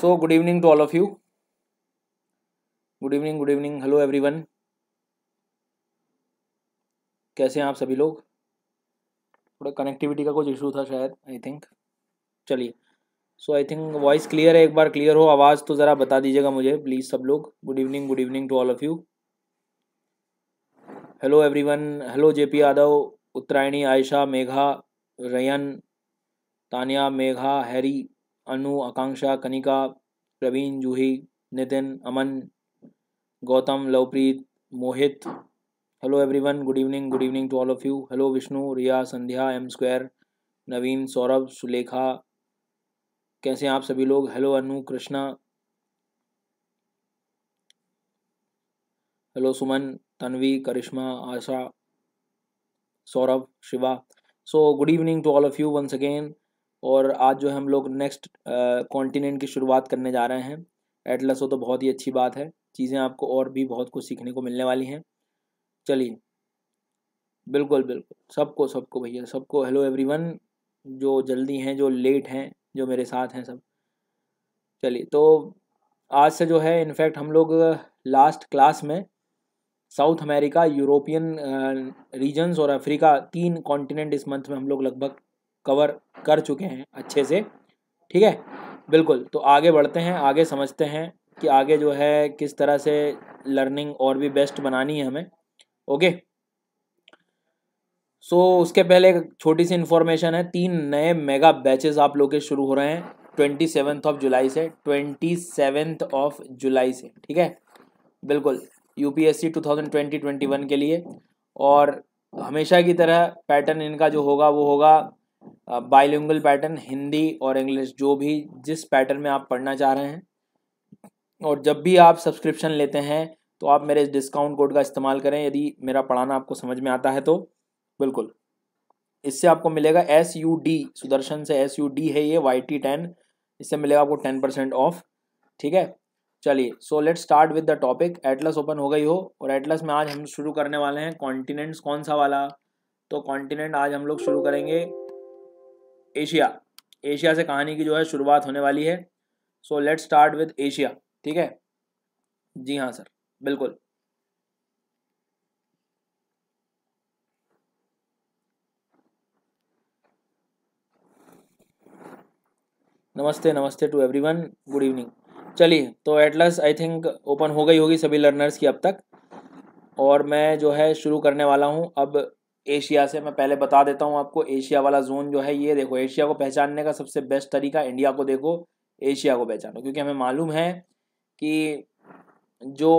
so good evening to all of you good evening good evening hello everyone कैसे हैं आप सभी लोग थोड़ा कनेक्टिविटी का कुछ इशू था शायद आई थिंक चलिए so I think voice clear है एक बार क्लियर हो आवाज़ तो ज़रा बता दीजिएगा मुझे प्लीज़ सब लोग good evening good evening to all of you hello everyone hello J P Yadav Uttarayani Ayesha Megha Ryan Tania Megha Harry Anu Akanksha Kanika Praveen Juhi Nitin Aman Gautam Lovepreet Mohit hello everyone good evening good evening to all of you hello Vishnu Riya Sandhya M square Naveen Saurabh Sulekha कैसे हैं आप सभी लोग hello Anu Krishna hello Suman Tanvi Karishma Asha Saurabh Shiva so good evening to all of you once again और आज जो है हम लोग नेक्स्ट कॉन्टिनेंट की शुरुआत करने जा रहे हैं एटलस हो तो बहुत ही अच्छी बात है चीज़ें आपको और भी बहुत कुछ सीखने को मिलने वाली हैं चलिए बिल्कुल बिल्कुल सबको सबको भैया सबको हेलो एवरीवन जो जल्दी हैं जो लेट हैं जो मेरे साथ हैं सब चलिए तो आज से जो है इनफैक्ट हम लोग लास्ट क्लास में साउथ अमेरिका यूरोपियन रीजन्स और अफ्रीका तीन कॉन्टिनेंट इस मंथ में हम लोग लगभग कवर कर चुके हैं अच्छे से ठीक है बिल्कुल तो आगे बढ़ते हैं आगे समझते हैं कि आगे जो है किस तरह से लर्निंग और भी बेस्ट बनानी है हमें ओके सो so, उसके पहले एक छोटी सी इन्फॉर्मेशन है तीन नए मेगा बैचेस आप लोग के शुरू हो रहे हैं ट्वेंटी सेवन्थ ऑफ जुलाई से ट्वेंटी सेवन्थ ऑफ जुलाई से ठीक है बिल्कुल यूपीएससी ट्वेंटी वन के लिए और हमेशा की तरह पैटर्न इनका जो होगा वो होगा बाइलिंगल पैटर्न हिंदी और इंग्लिश जो भी जिस पैटर्न में आप पढ़ना चाह रहे हैं और जब भी आप सब्सक्रिप्शन लेते हैं तो आप मेरे इस डिस्काउंट कोड का इस्तेमाल करें यदि मेरा पढ़ाना आपको समझ में आता है तो बिल्कुल इससे आपको मिलेगा एस यू डी सुदर्शन से एस यू डी है ये वाई टी टेन इससे मिलेगा आपको टेन परसेंट ऑफ ठीक है चलिए so let start with the topic atlas open हो गई हो और एटलस में आज हम शुरू करने वाले हैं कॉन्टिनेंट्स कौन सा वाला तो कॉन्टिनेंट आज हम लोग शुरू करेंगे एशिया एशिया से कहानी की जो है शुरुआत होने वाली है so let start with Asia ठीक है जी हाँ सर बिल्कुल नमस्ते नमस्ते टू एवरीवन गुड इवनिंग चलिए तो एटलस आई थिंक ओपन हो गई होगी सभी लर्नर्स की अब तक और मैं जो है शुरू करने वाला हूँ अब एशिया से मैं पहले बता देता हूँ आपको एशिया वाला जोन जो है ये देखो एशिया को पहचानने का सबसे बेस्ट तरीका इंडिया को देखो एशिया को पहचानो क्योंकि हमें मालूम है कि जो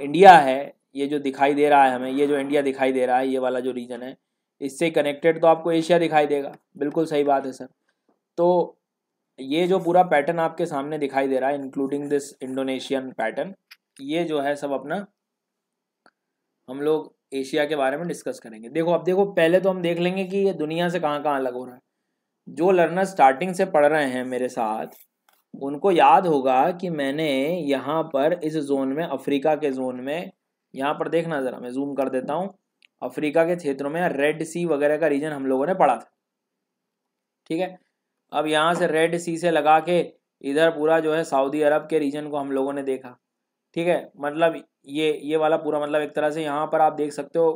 इंडिया है ये जो दिखाई दे रहा है हमें ये जो इंडिया दिखाई दे रहा है ये वाला जो रीजन है इससे कनेक्टेड तो आपको एशिया दिखाई देगा बिल्कुल सही बात है सर तो ये जो पूरा पैटर्न आपके सामने दिखाई दे रहा है इंक्लूडिंग दिस इंडोनेशियन पैटर्न ये जो है सब अपना हम लोग एशिया के बारे में डिस्कस करेंगे देखो अब देखो पहले तो हम देख लेंगे कि ये दुनिया से कहाँ कहाँ अलग हो रहा है जो लर्नर स्टार्टिंग से पढ़ रहे हैं मेरे साथ उनको याद होगा कि मैंने यहाँ पर इस जोन में अफ्रीका के जोन में यहाँ पर देखना ज़रा मैं जूम कर देता हूँ अफ्रीका के क्षेत्रों में रेड सी वगैरह का रीजन हम लोगों ने पढ़ा था ठीक है अब यहाँ से रेड सी से लगा के इधर पूरा जो है सऊदी अरब के रीजन को हम लोगों ने देखा ठीक है मतलब ये ये वाला पूरा मतलब एक तरह से यहाँ पर आप देख सकते हो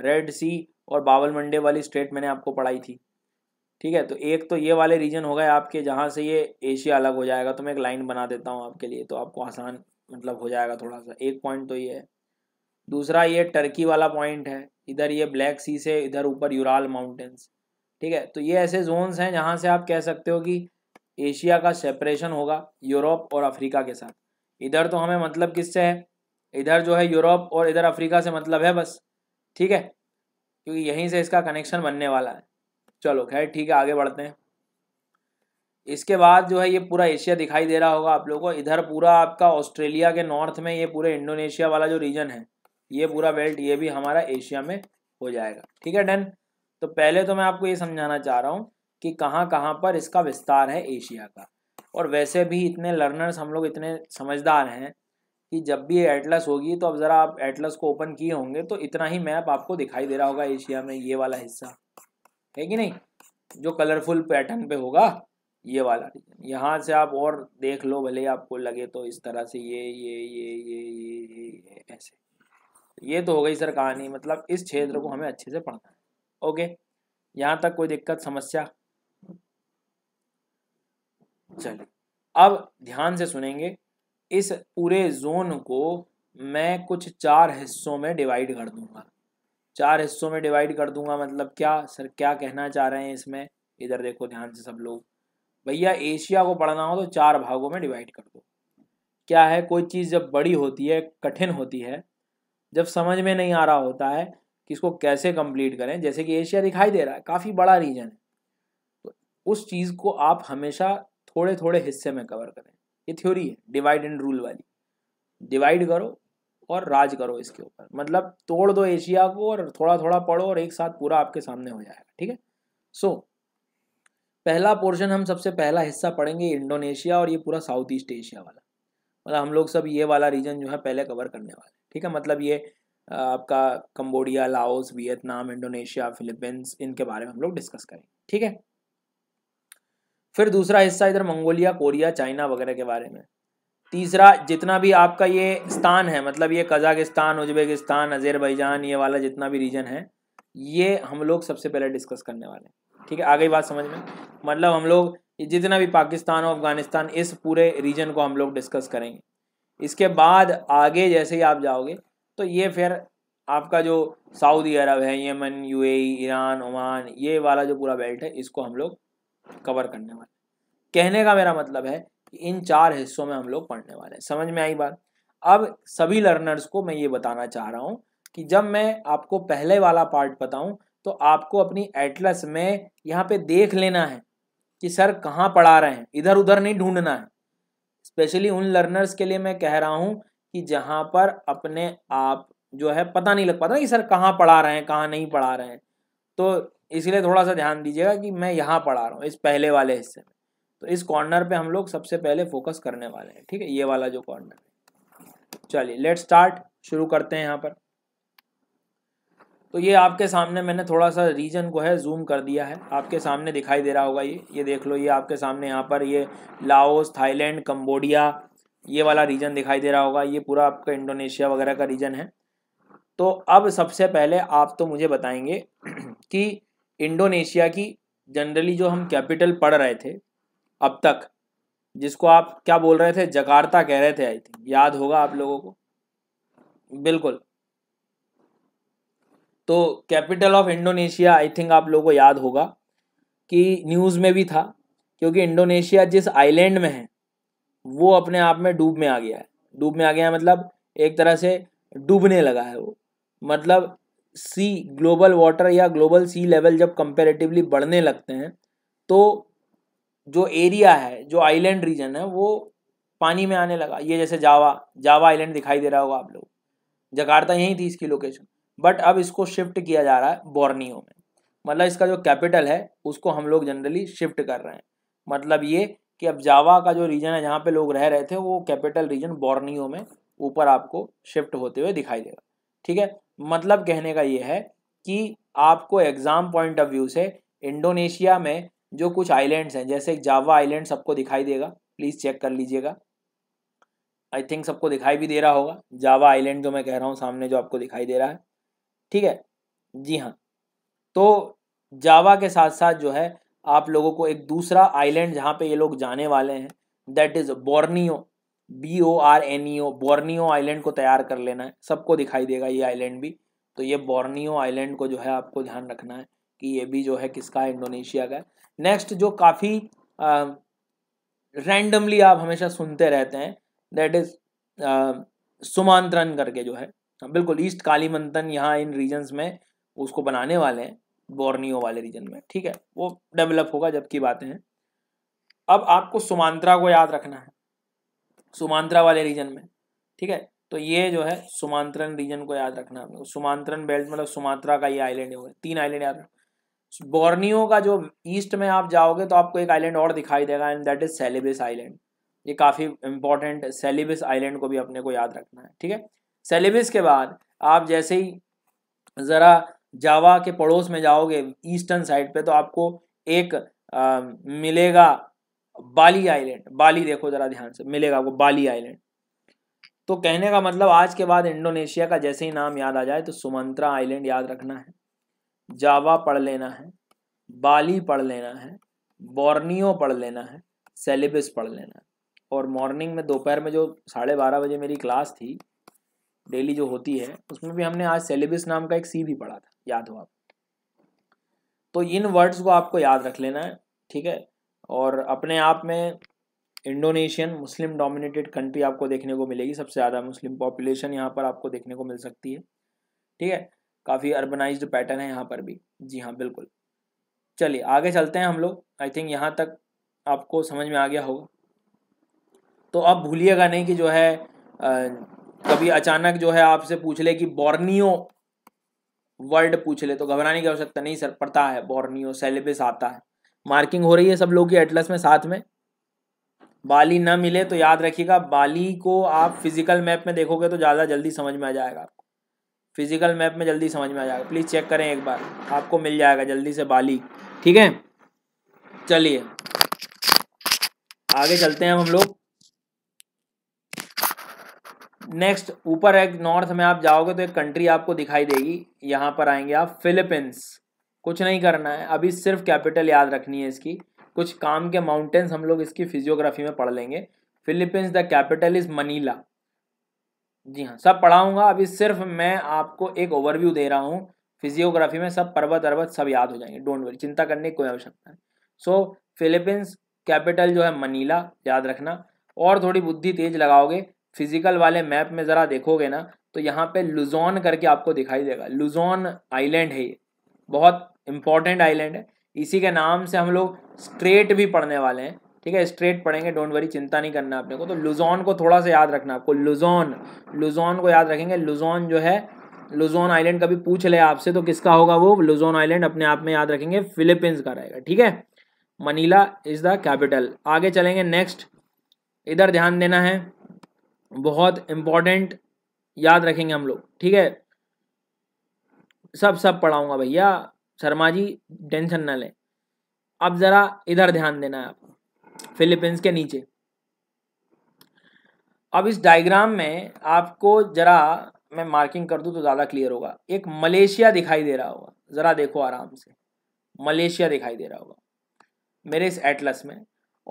रेड सी और बावल मंडे वाली स्टेट मैंने आपको पढ़ाई थी ठीक है तो एक तो ये वाले रीजन हो गए आपके जहाँ से ये एशिया अलग हो जाएगा तो मैं एक लाइन बना देता हूँ आपके लिए तो आपको आसान मतलब हो जाएगा थोड़ा सा एक पॉइंट तो ये है दूसरा ये टर्की वाला पॉइंट है इधर ये ब्लैक सी से इधर ऊपर यूराल माउंटेन्स ठीक है तो ये ऐसे जोन्स हैं जहाँ से आप कह सकते हो कि एशिया का सेपरेशन होगा यूरोप और अफ्रीका के साथ इधर तो हमें मतलब किससे है इधर जो है यूरोप और इधर अफ्रीका से मतलब है बस ठीक है क्योंकि यहीं से इसका कनेक्शन बनने वाला है चलो खैर ठीक है आगे बढ़ते हैं इसके बाद जो है ये पूरा एशिया दिखाई दे रहा होगा आप लोगों को इधर पूरा आपका ऑस्ट्रेलिया के नॉर्थ में ये पूरे इंडोनेशिया वाला जो रीजन है ये पूरा बेल्ट ये भी हमारा एशिया में हो जाएगा ठीक है डन तो पहले तो मैं आपको ये समझाना चाह रहा हूँ कि कहाँ कहाँ पर इसका विस्तार है एशिया का और वैसे भी इतने लर्नर्स हम लोग इतने समझदार हैं कि जब भी एटलस होगी तो अब ज़रा आप एटलस को ओपन किए होंगे तो इतना ही मैप आपको दिखाई दे रहा होगा एशिया में ये वाला हिस्सा है कि नहीं जो कलरफुल पैटर्न पे होगा ये वाला यहाँ से आप और देख लो भले आपको लगे तो इस तरह से ये ये ये ये ये ये, ये ऐसे ये तो हो गई सर कहानी मतलब इस क्षेत्र को हमें अच्छे से पढ़ना है ओके यहाँ तक कोई दिक्कत समस्या चलिए अब ध्यान से सुनेंगे इस पूरे जोन को मैं कुछ चार हिस्सों में डिवाइड कर दूंगा चार हिस्सों में डिवाइड कर दूंगा मतलब क्या सर क्या कहना चाह रहे हैं इसमें इधर देखो ध्यान से सब लोग भैया एशिया को पढ़ना हो तो चार भागों में डिवाइड कर दो क्या है कोई चीज़ जब बड़ी होती है कठिन होती है जब समझ में नहीं आ रहा होता है कि इसको कैसे कंप्लीट करें जैसे कि एशिया दिखाई दे रहा है काफ़ी बड़ा रीजन है तो उस चीज़ को आप हमेशा थोड़े थोड़े हिस्से में कवर करें ये थ्योरी है डिवाइड एंड रूल वाली डिवाइड करो और राज करो इसके ऊपर मतलब तोड़ दो एशिया को और थोड़ा थोड़ा पढ़ो और एक साथ पूरा आपके सामने हो जाएगा ठीक है सो पहला पोर्शन हम सबसे पहला हिस्सा पढ़ेंगे इंडोनेशिया और ये पूरा साउथ ईस्ट एशिया वाला मतलब हम लोग सब ये वाला रीजन जो है पहले कवर करने वाले ठीक है मतलब ये आपका Cambodia Laos Vietnam Indonesia Philippines इनके बारे में हम लोग डिस्कस करेंगे ठीक है फिर दूसरा हिस्सा इधर मंगोलिया कोरिया चाइना वगैरह के बारे में तीसरा जितना भी आपका ये स्थान है मतलब ये कजाकिस्तान उज्बेकिस्तान अजेरबैजान ये वाला जितना भी रीजन है ये हम लोग सबसे पहले डिस्कस करने वाले हैं ठीक है आगे बात समझ में मतलब हम लोग जितना भी पाकिस्तान और अफगानिस्तान इस पूरे रीजन को हम लोग डिस्कस करेंगे इसके बाद आगे जैसे ही आप जाओगे तो ये फिर आपका जो सऊदी अरब है यमन यूएई ईरान ओमान ये वाला जो पूरा बेल्ट है इसको हम लोग कवर करने वाले कहने का मेरा मतलब है कि इन चार हिस्सों में हम लोग पढ़ने वाले हैं समझ में आई बात अब सभी लर्नर्स को मैं ये बताना चाह रहा हूँ कि जब मैं आपको पहले वाला पार्ट बताऊँ तो आपको अपनी एटलस में यहाँ पे देख लेना है कि सर कहाँ पढ़ा रहे हैं इधर उधर नहीं ढूंढना है स्पेशली उन लर्नर्स के लिए मैं कह रहा हूँ कि जहाँ पर अपने आप जो है पता नहीं लग पाता कि सर कहाँ पढ़ा रहे हैं कहाँ नहीं पढ़ा रहे हैं तो इसलिए थोड़ा सा ध्यान दीजिएगा कि मैं यहाँ पढ़ा रहा हूँ इस पहले वाले हिस्से में तो इस कॉर्नर पे हम लोग सबसे पहले फोकस करने वाले हैं ठीक है ये वाला जो कॉर्नर है चलिए लेट स्टार्ट शुरू करते हैं यहाँ पर तो ये आपके सामने मैंने थोड़ा सा रीजन को है जूम कर दिया है आपके सामने दिखाई दे रहा होगा ये ये देख लो ये आपके सामने यहाँ पर ये लाओस थाईलैंड कम्बोडिया ये वाला रीजन दिखाई दे रहा होगा ये पूरा आपका इंडोनेशिया वगैरह का रीजन है तो अब सबसे पहले आप तो मुझे बताएंगे कि इंडोनेशिया की जनरली जो हम कैपिटल पढ़ रहे थे अब तक जिसको आप क्या बोल रहे थे जकार्ता कह रहे थे आई थिंक याद होगा आप लोगों को बिल्कुल तो capital of Indonesia I think आप लोगों को याद होगा कि न्यूज़ में भी था क्योंकि इंडोनेशिया जिस आइलैंड में है वो अपने आप में डूब में आ गया है डूब में आ गया है मतलब एक तरह से डूबने लगा है वो मतलब सी ग्लोबल वाटर या ग्लोबल सी लेवल जब कंपेरेटिवली बढ़ने लगते हैं तो जो एरिया है जो आइलैंड रीजन है वो पानी में आने लगा ये जैसे जावा जावा आइलैंड दिखाई दे रहा होगा आप लोग जकार्ता यहीं थी इसकी लोकेशन बट अब इसको शिफ्ट किया जा रहा है बोर्नियो में मतलब इसका जो कैपिटल है उसको हम लोग जनरली शिफ्ट कर रहे हैं मतलब ये कि अब जावा का जो रीजन है जहाँ पे लोग रह रहे थे वो कैपिटल रीजन बोर्नियो में ऊपर आपको शिफ्ट होते हुए दिखाई देगा ठीक है मतलब कहने का ये है कि आपको एग्ज़ाम पॉइंट ऑफ व्यू से इंडोनेशिया में जो कुछ आइलैंड्स हैं जैसे जावा आइलैंड सबको दिखाई देगा प्लीज़ चेक कर लीजिएगा आई थिंक सबको दिखाई भी दे रहा होगा जावा आइलैंड जो मैं कह रहा हूँ सामने जो आपको दिखाई दे रहा है ठीक है जी हाँ तो जावा के साथ साथ जो है आप लोगों को एक दूसरा आइलैंड जहाँ पे ये लोग जाने वाले हैं that is Borneo B O R N E O Borneo island को तैयार कर लेना है सबको दिखाई देगा ये आइलैंड भी तो ये बोर्नियो आइलैंड को जो है आपको ध्यान रखना है कि ये भी जो है किसका है इंडोनेशिया का नेक्स्ट जो काफ़ी रैंडमली आप हमेशा सुनते रहते हैं दैट इज सुमांतरन करके जो है हाँ, बिल्कुल ईस्ट काली मंथन यहाँ इन रीजन्स में उसको बनाने वाले हैं बोर्नियो वाले रीजन में ठीक है वो डेवलप होगा जबकि बातें हैं अब आपको सुमांतरा को याद रखना है सुमांत्रा वाले रीजन में ठीक है तो ये जो है सुमांतरन रीजन को याद रखना आपको सुमांतरन बेल्ट मतलब सुमात्रा का ये आइलैंड गया तीन आइलैंड याद रखना बोर्नियो का जो ईस्ट में आप जाओगे तो आपको एक आइलैंड और दिखाई देगा and that is Celebes island ये काफ़ी इंपॉर्टेंट सेलिबिस आइलैंड को भी अपने को याद रखना है ठीक है सेलिबिस के बाद आप जैसे ही ज़रा जावा के पड़ोस में जाओगे ईस्टर्न साइड पे तो आपको एक आ, मिलेगा बाली आइलैंड बाली देखो जरा ध्यान से मिलेगा आपको बाली आइलैंड तो कहने का मतलब आज के बाद इंडोनेशिया का जैसे ही नाम याद आ जाए तो सुमंत्रा आइलैंड याद रखना है जावा पढ़ लेना है बाली पढ़ लेना है बोर्नियो पढ़ लेना है सेलेबस पढ़ लेना है और मॉर्निंग में दोपहर में जो साढ़े बारह बजे मेरी क्लास थी डेली जो होती है उसमें भी हमने आज सेलेबस नाम का एक सी भी पढ़ा था याद हो आप तो इन वर्ड्स को आपको याद रख लेना है ठीक है और अपने आप में इंडोनेशियन मुस्लिम डोमिनेटेड कंट्री आपको देखने को मिलेगी सबसे ज़्यादा मुस्लिम पॉपुलेशन यहाँ पर आपको देखने को मिल सकती है ठीक है काफ़ी अर्बनाइज पैटर्न है यहाँ पर भी जी हाँ बिल्कुल चलिए आगे चलते हैं हम लोग आई थिंक यहाँ तक आपको समझ में आ गया होगा तो अब भूलिएगा नहीं कि जो है आ, कभी अचानक जो है आपसे पूछ ले कि बोर्नियो वर्ड पूछ ले तो घबराने की आवश्यकता नहीं सर पड़ता है बोर्नियो सेलेबस आता है मार्किंग हो रही है सब लोग की एटलस में साथ में बाली ना मिले तो याद रखिएगा बाली को आप फिजिकल मैप में देखोगे तो ज़्यादा जल्दी समझ में आ जाएगा आपको फिजिकल मैप में जल्दी समझ में आ जाएगा प्लीज़ चेक करें एक बार आपको मिल जाएगा जल्दी से बाली ठीक है चलिए आगे चलते हैं हम लोग नेक्स्ट ऊपर एक नॉर्थ में आप जाओगे तो एक कंट्री आपको दिखाई देगी यहाँ पर आएंगे आप फिलीपींस कुछ नहीं करना है अभी सिर्फ कैपिटल याद रखनी है इसकी कुछ काम के माउंटेन्स हम लोग इसकी फिजियोग्राफी में पढ़ लेंगे Philippines the capital is Manila जी हाँ सब पढ़ाऊँगा अभी सिर्फ मैं आपको एक ओवरव्यू दे रहा हूँ फिजियोग्राफी में सब पर्वत अर्वत सब याद हो जाएंगे डोंट वरी चिंता करने की कोई आवश्यकता है सो फिलीपींस कैपिटल जो है मनीला याद रखना और थोड़ी बुद्धि तेज लगाओगे फिजिकल वाले मैप में ज़रा देखोगे ना तो यहाँ पे लुजोन करके आपको दिखाई देगा लुजोन आइलैंड है ये बहुत इंपॉर्टेंट आइलैंड है इसी के नाम से हम लोग स्ट्रेट भी पढ़ने वाले हैं ठीक है स्ट्रेट पढ़ेंगे डोंट वरी चिंता नहीं करना अपने को तो लुजोन को थोड़ा सा याद रखना आपको लुजोन लुजोन को याद रखेंगे लुजोन जो है लुजोन आइलैंड कभी पूछ ले आपसे तो किसका होगा वो लुजोन आइलैंड अपने आप में याद रखेंगे फिलीपींस का रहेगा ठीक है मनीला इज़ द कैपिटल आगे चलेंगे नेक्स्ट इधर ध्यान देना है बहुत इंपॉर्टेंट याद रखेंगे हम लोग ठीक है सब सब पढ़ाऊंगा भैया शर्मा जी टेंशन ना लें अब ज़रा इधर ध्यान देना है आपको फिलीपींस के नीचे अब इस डायग्राम में आपको ज़रा मैं मार्किंग कर दूं तो ज़्यादा क्लियर होगा एक मलेशिया दिखाई दे रहा होगा ज़रा देखो आराम से मलेशिया दिखाई दे रहा होगा मेरे इस एटलस में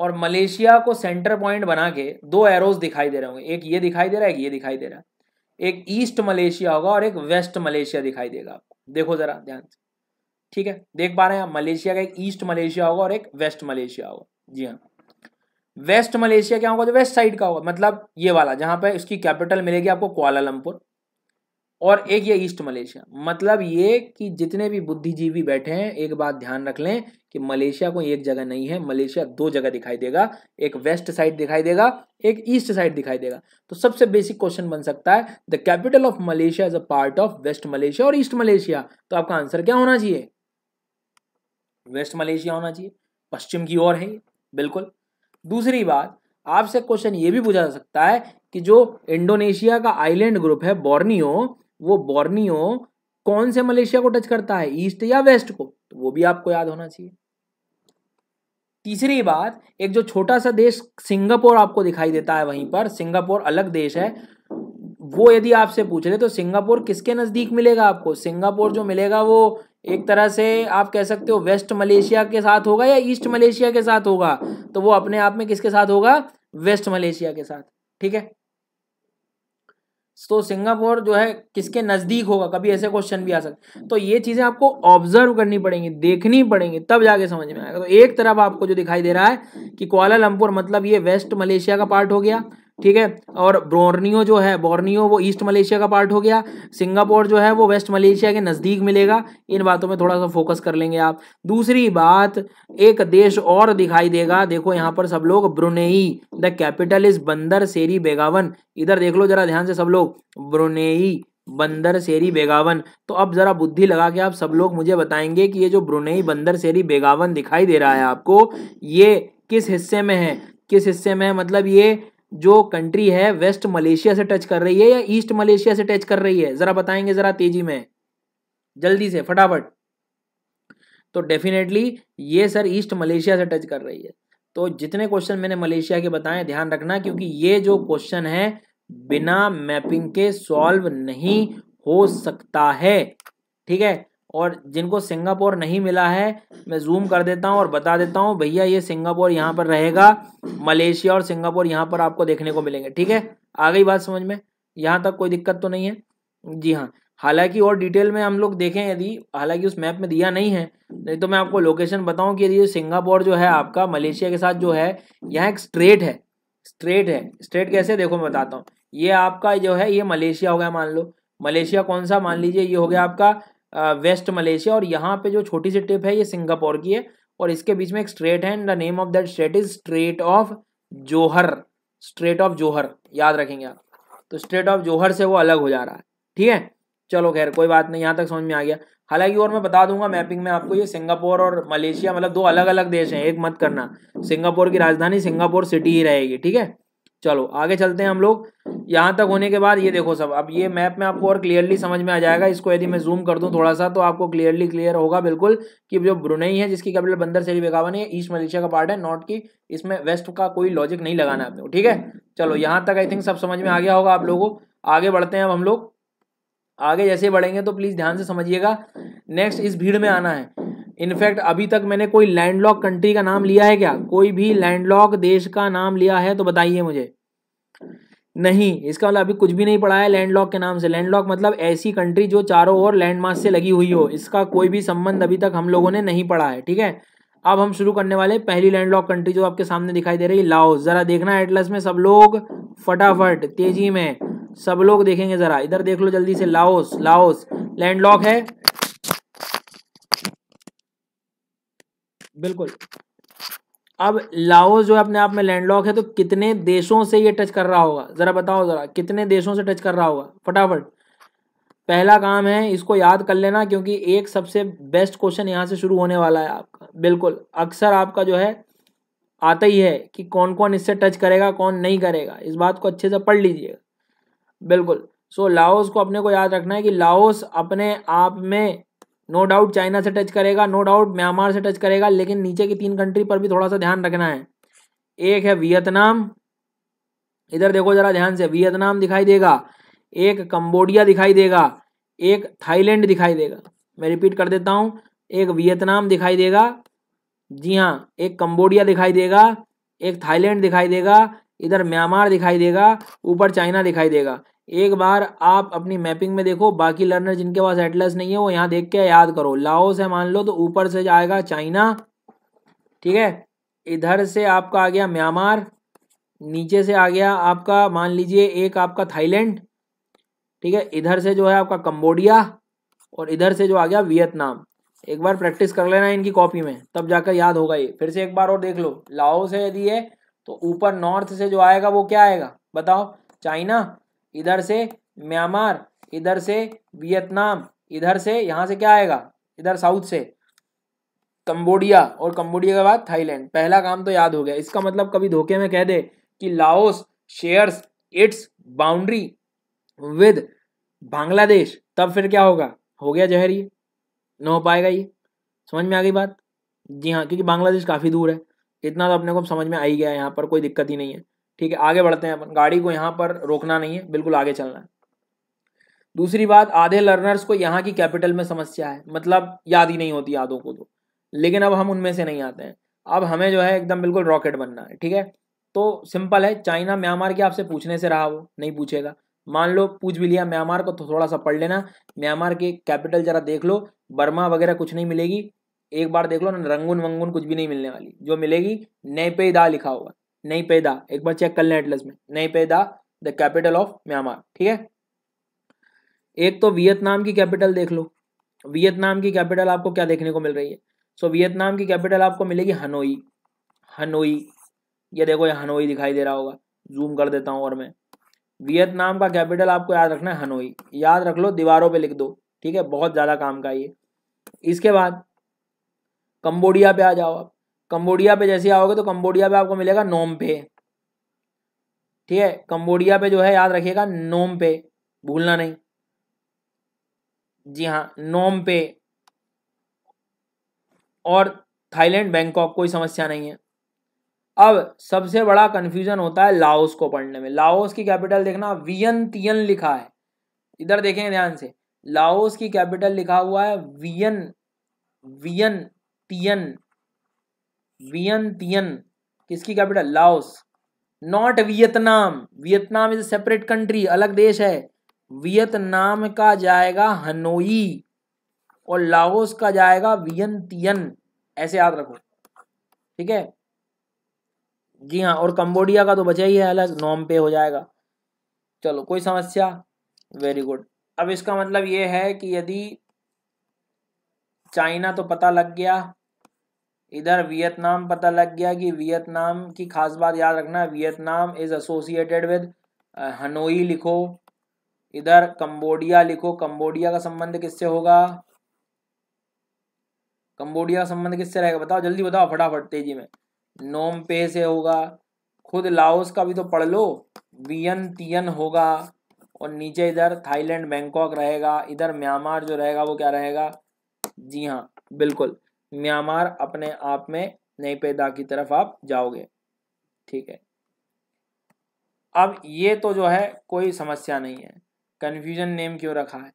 और मलेशिया को सेंटर पॉइंट बना के दो एरोज दिखाई दे रहे होंगे एक ये दिखाई दे रहा है एक ये दिखाई दे रहा है एक ईस्ट मलेशिया होगा और एक वेस्ट मलेशिया दिखाई देगा आपको देखो ज़रा ध्यान से ठीक है देख पा रहे हैं मलेशिया का एक ईस्ट मलेशिया होगा और एक वेस्ट मलेशिया होगा जी हाँ वेस्ट मलेशिया क्या होगा जो वेस्ट साइड का होगा मतलब ये वाला जहां पे इसकी कैपिटल मिलेगी आपको कुआलालंपुर और एक ये ईस्ट मलेशिया मतलब ये कि जितने भी बुद्धिजीवी बैठे हैं एक बात ध्यान रख लें कि मलेशिया को एक जगह नहीं है मलेशिया दो जगह दिखाई देगा एक वेस्ट साइड दिखाई देगा एक ईस्ट साइड दिखाई देगा तो सबसे बेसिक क्वेश्चन बन सकता है the capital of Malaysia is a part of West Malaysia और ईस्ट मलेशिया तो आपका आंसर क्या होना चाहिए वेस्ट मलेशिया होना चाहिए पश्चिम की ओर है बिल्कुल दूसरी बात आपसे क्वेश्चन ये भी पूछा जा सकता है कि जो इंडोनेशिया का आइलैंड ग्रुप है बोर्नियो वो बोर्नियो कौन से मलेशिया को टच करता है ईस्ट या वेस्ट को तो वो भी आपको याद होना चाहिए तीसरी बात एक जो छोटा सा देश सिंगापुर आपको दिखाई देता है वहीं पर सिंगापुर अलग देश है वो यदि आपसे पूछ ले तो सिंगापुर किसके नज़दीक मिलेगा आपको सिंगापुर जो मिलेगा वो एक तरह से आप कह सकते हो वेस्ट मलेशिया के साथ होगा या ईस्ट मलेशिया के साथ होगा तो वो अपने आप में किसके साथ होगा वेस्ट मलेशिया के साथ ठीक है तो सिंगापुर जो है किसके नज़दीक होगा कभी ऐसे क्वेश्चन भी आ सकते तो ये चीज़ें आपको ऑब्जर्व करनी पड़ेंगी देखनी पड़ेंगी तब जाके समझ में आएगा तो एक तरफ आपको जो दिखाई दे रहा है कि क्वाला लंपुर मतलब ये वेस्ट मलेशिया का पार्ट हो गया ठीक है और बोर्नियो जो है बोर्नियो वो ईस्ट मलेशिया का पार्ट हो गया सिंगापुर जो है वो वेस्ट मलेशिया के नज़दीक मिलेगा इन बातों में थोड़ा सा फोकस कर लेंगे आप दूसरी बात एक देश और दिखाई देगा देखो यहाँ पर सब लोग ब्रुनेई द कैपिटल इज बंदर सेरी बेगावन इधर देख लो जरा ध्यान से सब लोग ब्रुनेई बंदर सेरी बेगावन तो अब ज़रा बुद्धि लगा के आप सब लोग मुझे बताएंगे कि ये जो ब्रुनेई बंदर सेरी बेगावन दिखाई दे रहा है आपको ये किस हिस्से में है किस हिस्से में है मतलब ये जो कंट्री है वेस्ट मलेशिया से टच कर रही है या ईस्ट मलेशिया से टच कर रही है जरा बताएंगे जरा तेजी में जल्दी से फटाफट तो डेफिनेटली ये सर ईस्ट मलेशिया से टच कर रही है तो जितने क्वेश्चन मैंने मलेशिया के बताए ध्यान रखना क्योंकि ये जो क्वेश्चन है बिना मैपिंग के सॉल्व नहीं हो सकता है ठीक है और जिनको सिंगापुर नहीं मिला है मैं जूम कर देता हूँ और बता देता हूँ भैया ये सिंगापुर यहाँ पर रहेगा मलेशिया और सिंगापुर यहाँ पर आपको देखने को मिलेंगे ठीक है आ गई बात समझ में यहाँ तक कोई दिक्कत तो नहीं है जी हाँ हालांकि और डिटेल में हम लोग देखें यदि हालांकि उस मैप में दिया नहीं है नहीं तो मैं आपको लोकेशन बताऊं कि यदि सिंगापुर जो है आपका मलेशिया के साथ जो है यहाँ एक स्ट्रेट है स्ट्रेट है स्ट्रेट कैसे देखो मैं बताता हूँ ये आपका जो है ये मलेशिया हो गया मान लो मलेशिया कौन सा मान लीजिए ये हो गया आपका वेस्ट मलेशिया और यहाँ पे जो छोटी सी टिप है ये सिंगापुर की है और इसके बीच में एक स्ट्रेट है the name of that strait is Strait of Johor Strait of Johor याद रखेंगे आप तो स्ट्रेट ऑफ जोहर से वो अलग हो जा रहा है ठीक है चलो खैर कोई बात नहीं यहाँ तक समझ में आ गया हालांकि और मैं बता दूंगा मैपिंग में आपको ये सिंगापुर और मलेशिया मतलब दो अलग अलग देश हैं एक मत करना सिंगापुर की राजधानी सिंगापुर सिटी ही रहेगी ठीक है चलो आगे चलते हैं हम लोग यहाँ तक होने के बाद ये देखो सब अब ये मैप में आपको और क्लियरली समझ में आ जाएगा इसको यदि मैं जूम कर दूँ थोड़ा सा तो आपको क्लियरली क्लियर होगा बिल्कुल कि जो ब्रुनई है जिसकी कैपिटल बंदर शरीफ बेगावन है ईस्ट मलेशिया का पार्ट है नॉर्थ की इसमें वेस्ट का कोई लॉजिक नहीं लगाना आपको ठीक है चलो यहाँ तक आई थिंक सब समझ में आ गया होगा आप लोगों को आगे बढ़ते हैं अब हम लोग आगे जैसे बढ़ेंगे तो प्लीज़ ध्यान से समझिएगा नेक्स्ट इस भीड़ में आना है इनफैक्ट अभी तक मैंने कोई लैंडलॉक कंट्री का नाम लिया है क्या कोई भी लैंडलॉक देश का नाम लिया है तो बताइए मुझे नहीं इसका मतलब अभी कुछ भी नहीं पढ़ा है लैंडलॉक के नाम से लैंडलॉक मतलब ऐसी कंट्री जो चारों ओर लैंड से लगी हुई हो इसका कोई भी संबंध अभी तक हम लोगों ने नहीं पढ़ा है ठीक है अब हम शुरू करने वाले पहली लैंडलॉक कंट्री जो आपके सामने दिखाई दे रही है जरा देखना एटलस में सब लोग फटाफट तेजी में सब लोग देखेंगे जरा इधर देख लो जल्दी से लाओस लाओस लैंडलॉक है बिल्कुल अब लाओस जो है अपने आप में लैंडलॉक है तो कितने देशों से ये टच कर रहा होगा जरा बताओ जरा कितने देशों से टच कर रहा होगा फटाफट पहला काम है इसको याद कर लेना क्योंकि एक सबसे बेस्ट क्वेश्चन यहाँ से शुरू होने वाला है आपका बिल्कुल अक्सर आपका जो है आता ही है कि कौन कौन इससे टच करेगा कौन नहीं करेगा इस बात को अच्छे से पढ़ लीजिएगा बिल्कुल सो so, लाओस को अपने को याद रखना है कि लाओस अपने आप में नो डाउट चाइना से टच करेगा नो डाउट म्यांमार से टच करेगा लेकिन नीचे की तीन कंट्री पर भी थोड़ा सा ध्यान रखना है एक है वियतनाम इधर देखो जरा ध्यान से वियतनाम दिखाई देगा एक कंबोडिया दिखाई देगा एक थाईलैंड दिखाई देगा मैं रिपीट कर देता हूँ एक वियतनाम दिखाई देगा जी हाँ एक कंबोडिया दिखाई देगा एक थाईलैंड दिखाई देगा इधर म्यांमार दिखाई देगा ऊपर चाइना दिखाई देगा एक बार आप अपनी मैपिंग में देखो बाकी लर्नर जिनके पास एटलस नहीं है वो यहाँ देख के याद करो लाओस है मान लो तो ऊपर से जाएगा चाइना ठीक है इधर से आपका आ गया म्यांमार नीचे से आ गया आपका मान लीजिए एक आपका थाईलैंड ठीक है इधर से जो है आपका कम्बोडिया और इधर से जो आ गया वियतनाम एक बार प्रैक्टिस कर लेना इनकी कॉपी में तब जाकर याद होगा ये फिर से एक बार और देख लो लाओ से यदि है तो ऊपर नॉर्थ से जो आएगा वो क्या आएगा बताओ चाइना इधर से म्यांमार इधर से वियतनाम इधर से यहाँ से क्या आएगा इधर साउथ से कंबोडिया और कंबोडिया के बाद थाईलैंड पहला काम तो याद हो गया इसका मतलब कभी धोखे में कह दे कि Laos shares its boundary with Bangladesh तब फिर क्या होगा हो गया जहर ये न हो पाएगा ये समझ में आ गई बात जी हाँ क्योंकि बांग्लादेश काफ़ी दूर है इतना तो अपने को समझ में आ ही गया यहाँ पर कोई दिक्कत ही नहीं है ठीक है आगे बढ़ते हैं अपन गाड़ी को यहाँ पर रोकना नहीं है बिल्कुल आगे चलना है दूसरी बात आधे लर्नर्स को यहाँ की कैपिटल में समस्या है मतलब याद ही नहीं होती यादों को तो लेकिन अब हम उनमें से नहीं आते हैं अब हमें जो है एकदम बिल्कुल रॉकेट बनना है ठीक है तो सिंपल है चाइना म्यांमार के आपसे पूछने से रहा वो नहीं पूछेगा मान लो पूछ भी लिया म्यांमार को तो थोड़ा सा पढ़ लेना म्यांमार के कैपिटल जरा देख लो बर्मा वगैरह कुछ नहीं मिलेगी एक बार देख लो ना रंगून वंगून कुछ भी नहीं मिलने वाली जो मिलेगी नए पे दा लिखा होगा नई पैदा एक बार चेक कर लें एटलस में नई पैदा द कैपिटल ऑफ म्यांमार ठीक है एक तो वियतनाम की कैपिटल देख लो वियतनाम की कैपिटल आपको क्या देखने को मिल रही है सो so, वियतनाम की कैपिटल आपको मिलेगी हनोई हनोई ये देखो ये हनोई दिखाई दे रहा होगा जूम कर देता हूँ और मैं वियतनाम का कैपिटल आपको याद रखना है हनोई याद रख लो दीवारों पे लिख दो ठीक है बहुत ज़्यादा काम का ये इसके बाद कंबोडिया पे आ जाओ आप कंबोडिया पे जैसे आओगे तो कंबोडिया पे आपको मिलेगा नोम पे ठीक है कंबोडिया पे जो है याद रखिएगा नोम पे भूलना नहीं जी हाँ नोम पे और थाईलैंड बैंकॉक कोई समस्या नहीं है अब सबसे बड़ा कंफ्यूजन होता है लाओस को पढ़ने में लाओस की कैपिटल देखना वियन तियन लिखा है इधर देखें ध्यान से लाओस की कैपिटल लिखा हुआ है वियन वियन तियन वियंतियन किसकी capital Laos not Vietnam Vietnam is separate country अलग देश है वियतनाम का जाएगा हनोई और लाओस का जाएगा वियंतियन ऐसे याद रखो ठीक है जी हाँ और कंबोडिया का तो बचा ही है अलग नॉम पे हो जाएगा चलो कोई समस्या वेरी गुड अब इसका मतलब ये है कि यदि चाइना तो पता लग गया इधर वियतनाम पता लग गया कि वियतनाम की खास बात याद रखना Vietnam is associated with Hanoi लिखो इधर कंबोडिया लिखो कंबोडिया का संबंध किससे होगा कंबोडिया का संबंध किससे रहेगा बताओ जल्दी बताओ फटाफट तेजी में नोम पे से होगा खुद लाओस का भी तो पढ़ लो वियन तियन होगा और नीचे इधर थाईलैंड बैंकॉक रहेगा इधर म्यांमार जो रहेगा वो क्या रहेगा जी हाँ बिल्कुल म्यांमार अपने आप में नई पैदा की तरफ आप जाओगे ठीक है अब ये तो जो है कोई समस्या नहीं है कन्फ्यूजन नेम क्यों रखा है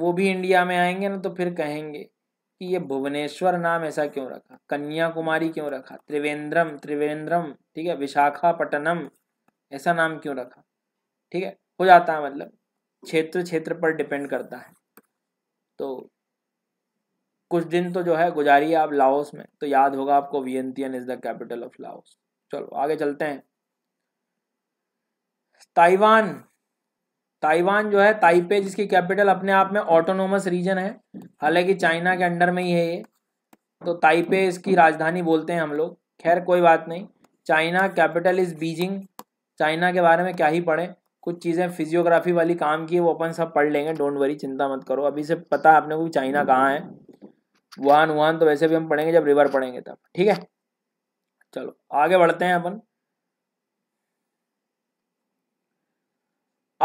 वो भी इंडिया में आएंगे ना तो फिर कहेंगे कि ये भुवनेश्वर नाम ऐसा क्यों रखा कन्याकुमारी क्यों रखा त्रिवेंद्रम त्रिवेंद्रम ठीक है विशाखापट्टनम ऐसा नाम क्यों रखा ठीक है हो जाता है मतलब क्षेत्र क्षेत्र पर डिपेंड करता है तो कुछ दिन तो जो है है आप लाओस में तो याद होगा आपको Vientiane is the capital of Laos चलो आगे चलते हैं ताइवान ताइवान जो है ताइपे जिसकी कैपिटल अपने आप में ऑटोनोमस रीजन है हालांकि चाइना के अंडर में ही है ये तो ताइपे इसकी राजधानी बोलते हैं हम लोग खैर कोई बात नहीं China capital is Beijing China के बारे में क्या ही पढ़े कुछ चीज़ें फिजियोग्राफी वाली काम की है वो अपन सब पढ़ लेंगे डोंट वरी चिंता मत करो अभी से पता आपने को चाइना कहाँ है वन वन तो वैसे भी हम पढ़ेंगे जब रिवर पढ़ेंगे तब ठीक है चलो आगे बढ़ते हैं अपन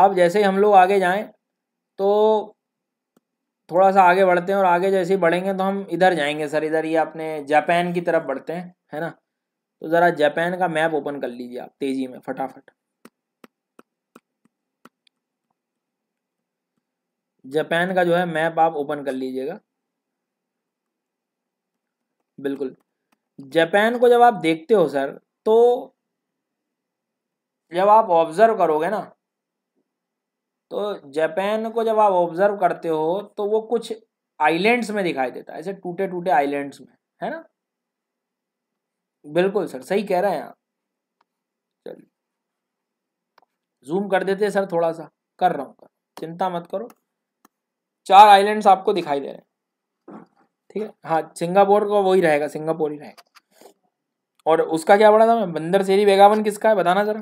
अब जैसे ही हम लोग आगे जाएं तो थोड़ा सा आगे बढ़ते हैं और आगे जैसे ही बढ़ेंगे तो हम इधर जाएंगे सर इधर ये अपने जापान की तरफ बढ़ते हैं है ना तो ज़रा जापान का मैप ओपन कर लीजिए आप तेज़ी में फटाफट जापान का जो है मैप आप ओपन कर लीजिएगा बिल्कुल जापान को जब आप देखते हो सर तो जब आप ऑब्जर्व करोगे ना तो जापान को जब आप ऑब्जर्व करते हो तो वो कुछ आइलैंड्स में दिखाई देता है ऐसे टूटे टूटे आइलैंड्स में है ना बिल्कुल सर सही कह रहे हैं आप चलिए जूम कर देते हैं सर थोड़ा सा कर रहा हूँ चिंता मत करो चार आइलैंड्स आपको दिखाई दे रहे हैं ठीक है हाँ सिंगापुर का वही रहेगा सिंगापुर ही रहेगा और उसका क्या पढ़ा था मैं बंदर शेरी बेगावन किसका है बताना जरा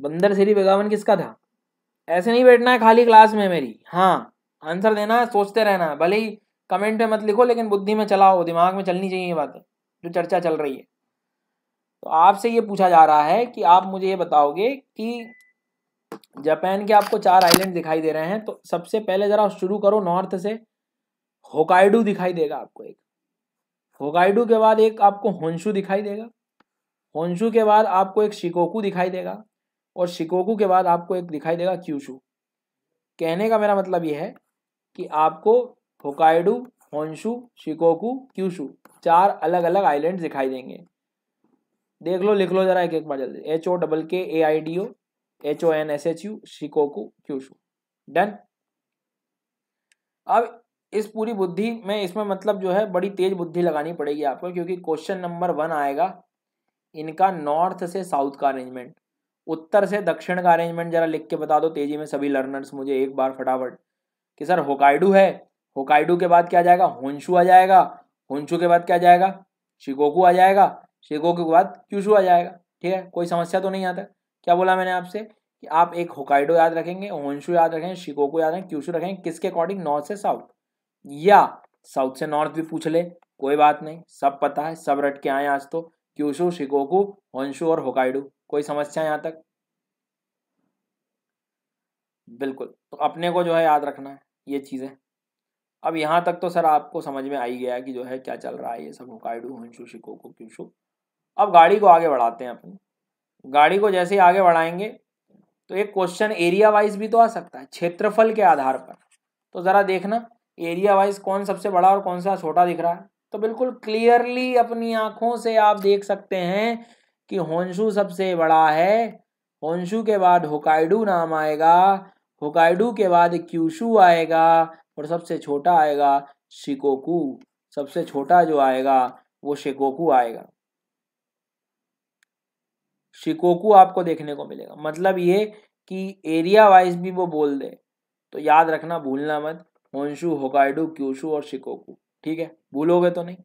बंदर शेरी बेगावन किसका था ऐसे नहीं बैठना है खाली क्लास में मेरी हाँ आंसर देना है सोचते रहना है भले ही कमेंट में मत लिखो लेकिन बुद्धि में चलाओ दिमाग में चलनी चाहिए ये बातें जो चर्चा चल रही है तो आपसे ये पूछा जा रहा है कि आप मुझे ये बताओगे कि जापान के आपको चार आइलैंड दिखाई दे रहे हैं तो सबसे पहले ज़रा शुरू करो नॉर्थ से होकाइडू दिखाई देगा आपको एक होकाइडू के बाद एक आपको होंशू दिखाई देगा होंशू के बाद आपको एक शिकोकू दिखाई देगा और शिकोकू के बाद आपको एक दिखाई देगा क्यूशु कहने का मेरा मतलब यह है कि आपको होकाइडू होंशू शिकोकू क्यूशु चार अलग अलग आइलैंड दिखाई देंगे देख लो लिख लो जरा एक एक बार जल्दी H O double K A I D O H O N S H U Shikoku Kyushu done अब इस पूरी बुद्धि में इसमें मतलब जो है बड़ी तेज बुद्धि लगानी पड़ेगी आपको क्योंकि क्वेश्चन नंबर वन आएगा इनका नॉर्थ से साउथ का अरेंजमेंट उत्तर से दक्षिण का अरेंजमेंट जरा लिख के बता दो तेजी में सभी लर्नर्स मुझे एक बार फटाफट कि सर होकाइडू है होकाइडू के बाद क्या जाएगा होन्शू आ जाएगा होन्शू के बाद क्या जाएगा शिकोकू आ जाएगा शिकोकू के बाद क्यूशू आ जाएगा ठीक है कोई समस्या तो नहीं आता क्या बोला मैंने आपसे कि आप एक होकाइडो याद रखेंगे होन्शू याद रखें शिकोकू याद रखें क्यूशू रखें किसके अकॉर्डिंग नॉर्थ से साउथ या साउथ से नॉर्थ भी पूछ ले कोई बात नहीं सब पता है सब रट के आए आज तो क्यूशु शिकोकू होंशु और होकाइडू कोई समस्या यहाँ तक बिल्कुल तो अपने को जो है याद रखना है ये चीज़ें अब यहां तक तो सर आपको समझ में आई गया कि जो है क्या चल रहा है ये सब होकाइडू होंशु शिकोकु क्यूशु अब गाड़ी को आगे बढ़ाते हैं अपनी गाड़ी को जैसे ही आगे बढ़ाएंगे तो एक क्वेश्चन एरिया वाइज भी तो आ सकता है क्षेत्रफल के आधार पर तो ज़रा देखना एरिया वाइज कौन सबसे बड़ा और कौन सा छोटा दिख रहा है तो बिल्कुल क्लियरली अपनी आंखों से आप देख सकते हैं कि होन्शु सबसे बड़ा है होन्शु के बाद होकाइडू नाम आएगा होकाइडू के बाद क्यूशू आएगा और सबसे छोटा आएगा शिकोकू सबसे छोटा जो आएगा वो शिकोकू आएगा शिकोकू आपको देखने को मिलेगा मतलब ये कि एरिया वाइज भी वो बोल दे तो याद रखना भूलना मत होंशु होकाइडो क्यूशू और शिकोकू ठीक है भूलोगे तो नहीं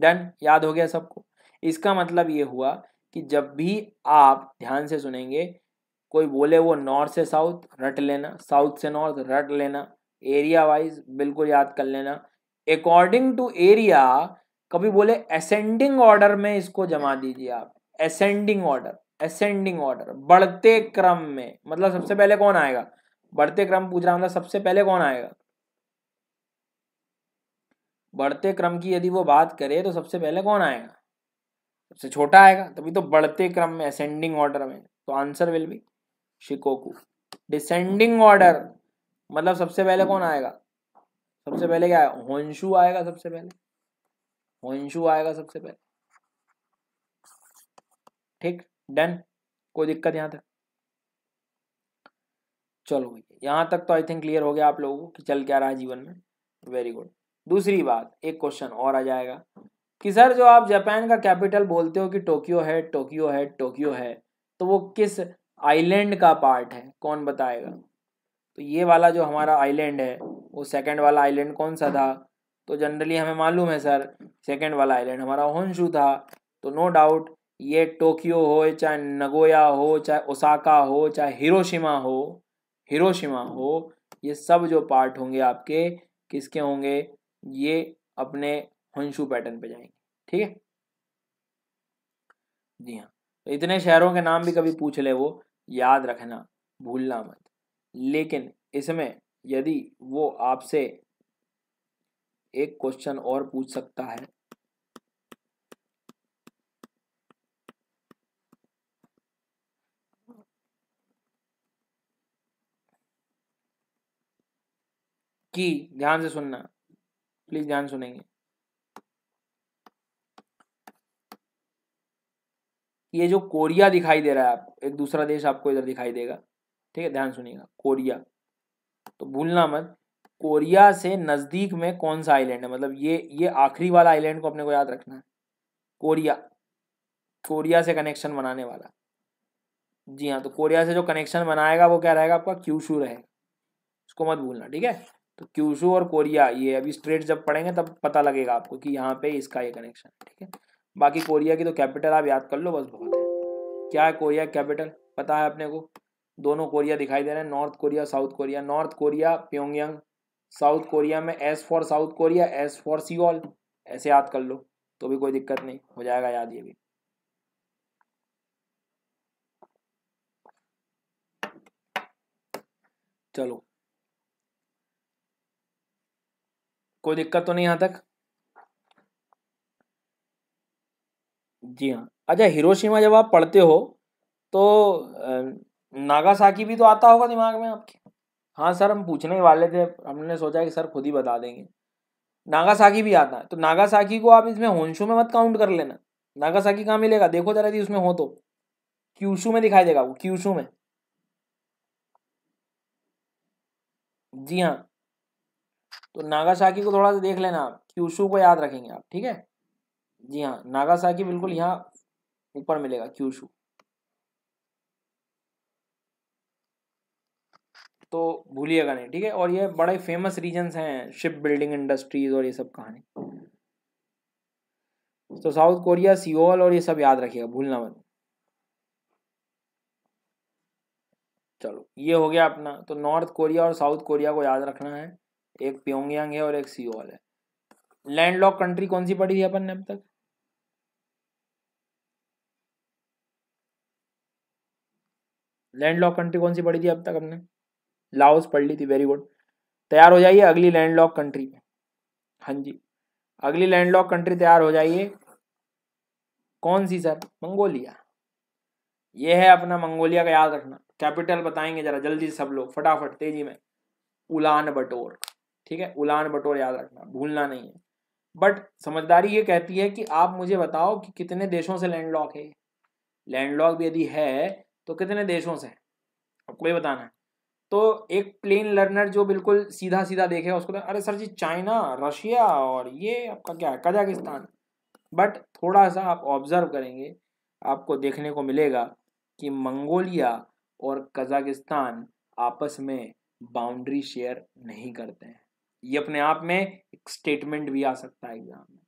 डन याद हो गया सबको इसका मतलब ये हुआ कि जब भी आप ध्यान से सुनेंगे कोई बोले वो नॉर्थ से साउथ रट लेना साउथ से नॉर्थ रट लेना एरिया वाइज बिल्कुल याद कर लेना अकॉर्डिंग टू एरिया कभी बोले असेंडिंग ऑर्डर में इसको जमा दीजिए आप असेंडिंग ऑर्डर असेंडिंग ऑर्डर बढ़ते क्रम में मतलब सबसे पहले कौन आएगा बढ़ते क्रम पूछ रहा मतलब सबसे पहले कौन आएगा बढ़ते क्रम की यदि वो बात करे तो सबसे पहले कौन आएगा सबसे छोटा आएगा तभी तो बढ़ते क्रम में असेंडिंग ऑर्डर में तो answer will be Shikoku descending order मतलब सबसे पहले कौन आएगा सबसे पहले क्या आएगा होंशू आएगा सबसे पहले होन्शु आएगा सबसे पहले ठीक डन कोई दिक्कत यहाँ तक चलो यहाँ तक तो आई थिंक क्लियर हो गया आप लोगों को कि चल क्या रहा है जीवन में वेरी गुड दूसरी बात एक क्वेश्चन और आ जाएगा कि सर जो आप जापान का कैपिटल बोलते हो कि टोक्यो है टोक्यो है टोक्यो है तो वो किस आइलैंड का पार्ट है कौन बताएगा तो ये वाला जो हमारा आइलैंड है वो सेकंड वाला आइलैंड कौन सा था तो जनरली हमें मालूम है सर सेकंड वाला आइलैंड हमारा होन्शू था तो नो डाउट ये टोक्यो हो चाहे नगोया हो चाहे ओसाका हो चाहे हिरोशिमा हो हिरोशिमा हो ये सब जो पार्ट होंगे आपके किसके होंगे ये अपने हंशु पैटर्न पे जाएंगे ठीक है जी हाँ तो इतने शहरों के नाम भी कभी पूछ ले वो याद रखना भूलना मत लेकिन इसमें यदि वो आपसे एक क्वेश्चन और पूछ सकता है कि ध्यान से सुनना प्लीज ध्यान सुनेंगे ये जो कोरिया दिखाई दे रहा है आपको एक दूसरा देश आपको इधर दिखाई देगा ठीक है ध्यान सुनिएगा कोरिया तो भूलना मत कोरिया से नज़दीक में कौन सा आइलैंड है मतलब ये ये आखिरी वाला आइलैंड को अपने को याद रखना है कोरिया कोरिया से कनेक्शन बनाने वाला जी हाँ तो कोरिया से जो कनेक्शन बनाएगा वो क्या रहेगा आपका क्यूशू रहेगा उसको मत भूलना ठीक है तो क्यूशू और कोरिया ये अभी स्ट्रेट जब पढ़ेंगे तब पता लगेगा आपको कि यहाँ पे इसका ये कनेक्शन ठीक है बाकी कोरिया की तो कैपिटल आप याद कर लो बस बहुत है क्या है कोरिया कैपिटल पता है अपने को दोनों कोरिया दिखाई दे रहे हैं North Korea South Korea North Korea Pyongyang South Korea में S for South Korea S for Seoul ऐसे याद कर लो तो भी कोई दिक्कत नहीं हो जाएगा याद ये भी चलो कोई दिक्कत तो नहीं यहाँ तक जी हाँ अच्छा हिरोशिमा जब आप पढ़ते हो तो नागासाकी भी तो आता होगा दिमाग में आपके हाँ सर हम पूछने ही वाले थे हमने सोचा कि सर खुद ही बता देंगे नागासाकी भी आता है तो नागासाकी को आप इसमें होंशू में मत काउंट कर लेना नागासाकी कहाँ मिलेगा देखो जरा यदि उसमें हो तो क्यूशू में दिखाई देगा वो क्यूशू में जी हाँ तो नागासाकी को थोड़ा सा देख लेना आप क्यूशू को याद रखेंगे आप ठीक है जी हाँ नागासाकी बिल्कुल यहाँ ऊपर मिलेगा क्यूशू तो भूलिएगा नहीं ठीक है और ये बड़े फेमस रीजन हैं शिप बिल्डिंग इंडस्ट्रीज और ये सब कहानी तो साउथ कोरिया सियोल और ये सब याद रखिएगा भूलना मत चलो ये हो गया अपना तो नॉर्थ कोरिया और साउथ कोरिया को याद रखना है एक प्योंगयांग है और एक सियोल है लैंडलॉक कंट्री कौन सी पढ़ी थी अपन ने अब तक लैंडलॉक कंट्री कौन सी पढ़ी थी अब तक हमने लाओस पढ़ ली थी वेरी गुड तैयार हो जाइए अगली लैंड लॉक कंट्री में हाँ जी अगली लैंड लॉक कंट्री तैयार हो जाइए कौन सी सर मंगोलिया ये है अपना मंगोलिया का याद रखना कैपिटल बताएंगे जरा जल्दी सब लोग फटाफट तेजी में उलान बटोर ठीक है उलान बटोर याद रखना भूलना नहीं है बट समझदारी ये कहती है कि आप मुझे बताओ कि कितने देशों से लैंडलॉक है लैंडलॉक भी यदि है तो कितने देशों से है आपको ये बताना है तो एक प्लेन लर्नर जो बिल्कुल सीधा सीधा देखेगा उसको तो, अरे सर जी चाइना रशिया और ये आपका क्या है कजाकिस्तान बट थोड़ा सा आप ऑब्जर्व करेंगे आपको देखने को मिलेगा कि मंगोलिया और कजाकिस्तान आपस में बाउंड्री शेयर नहीं करते हैं ये अपने आप में एक स्टेटमेंट भी आ सकता है एग्जाम में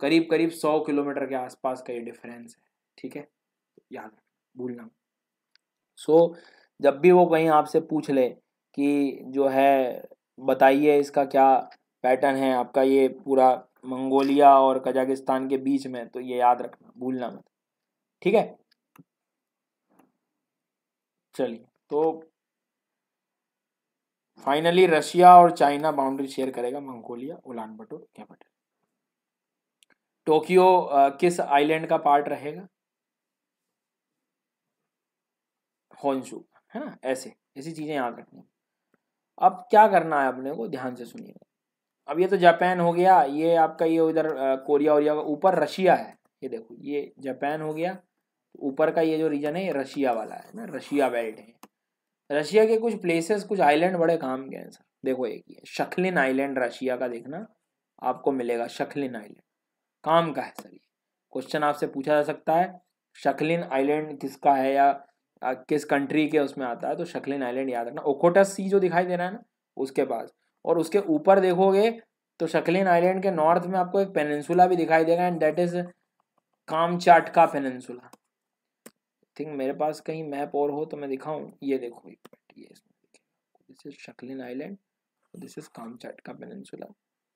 करीब करीब सौ किलोमीटर के आसपास का ये डिफरेंस है ठीक है याद रखना भूलना सो so, जब भी वो कहीं आपसे पूछ ले कि जो है बताइए इसका क्या पैटर्न है आपका ये पूरा मंगोलिया और कजाकिस्तान के बीच में तो ये याद रखना भूलना मत ठीक है चलिए तो फाइनली रशिया और चाइना बाउंड्री शेयर करेगा Mongolia Ulaanbaatar capital Tokyo किस आइलैंड का पार्ट रहेगा होन्सू है ना ऐसे ऐसी चीज़ें यहाँ करनी अब क्या करना है अपने को ध्यान से सुनिएगा अब ये तो जापान हो गया ये आपका ये उधर कोरिया और ऊपर रशिया है ये देखो ये जापान हो गया ऊपर का ये जो रीजन है ये रशिया वाला है ना रशिया बेल्ट है रशिया के कुछ प्लेसेस कुछ आइलैंड बड़े काम के हैं सर देखो एक ये शखलिन आइलैंड रशिया का देखना आपको मिलेगा शखलिन आइलैंड काम का है सर ये क्वेश्चन आपसे पूछा जा सकता है शखलिन आइलैंड किसका है या किस कंट्री के उसमें आता है तो शखलिन आइलैंड याद रखना ओकोटस सी जो दिखाई दे रहा है ना उसके पास और उसके ऊपर देखोगे तो शखलिन आइलैंड के नॉर्थ में आपको एक पेनिनसुला भी दिखाई देगा एंड दैट इज कामचाटका का पेनिनसुला थिंक मेरे पास कहीं मैप और हो तो मैं दिखाऊं ये देखो एक मिनट ये इसमें this is Sakhalin island this is Kamchatka peninsula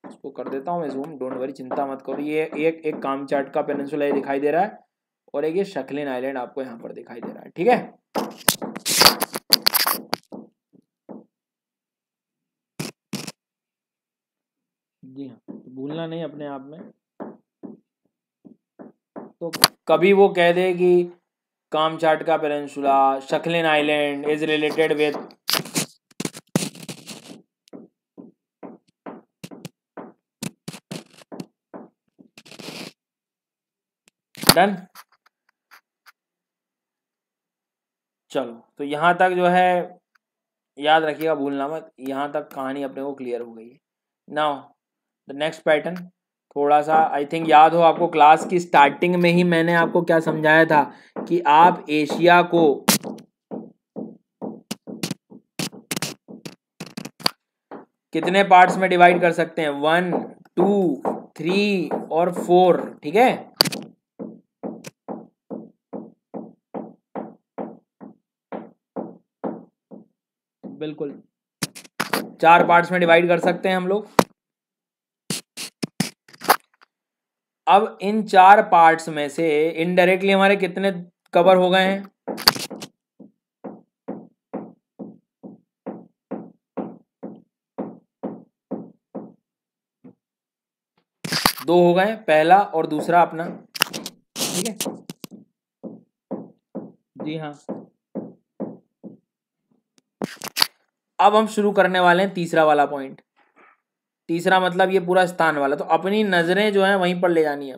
उसको कर देता हूँ मैं जूम डोंट वरी चिंता मत करो ये एक एक कामचाट का पेनसुला ये दिखाई दे रहा है और एक ये शकलिन आइलैंड आपको यहाँ पर दिखाई दे रहा है ठीक है जी हाँ तो भूलना नहीं अपने आप में तो कभी वो कह दे कि Kamchatka Peninsula, Sakhalin island is related with done चलो तो यहां तक जो है याद रखिएगा भूलना मत यहां तक कहानी अपने को क्लियर हो गई है नाउ द नेक्स्ट पैटर्न थोड़ा सा आई थिंक याद हो आपको क्लास की स्टार्टिंग में ही मैंने आपको क्या समझाया था कि आप एशिया को कितने पार्ट्स में डिवाइड कर सकते हैं वन टू थ्री और फोर ठीक है बिल्कुल चार पार्ट्स में डिवाइड कर सकते हैं हम लोग अब इन चार पार्ट्स में से इनडायरेक्टली हमारे कितने कवर हो गए हैं दो हो गए पहला और दूसरा अपना ठीक है जी हाँ अब हम शुरू करने वाले हैं तीसरा वाला पॉइंट तीसरा मतलब ये पूरा स्थान वाला तो अपनी नजरें जो है वहीं पर ले जानी है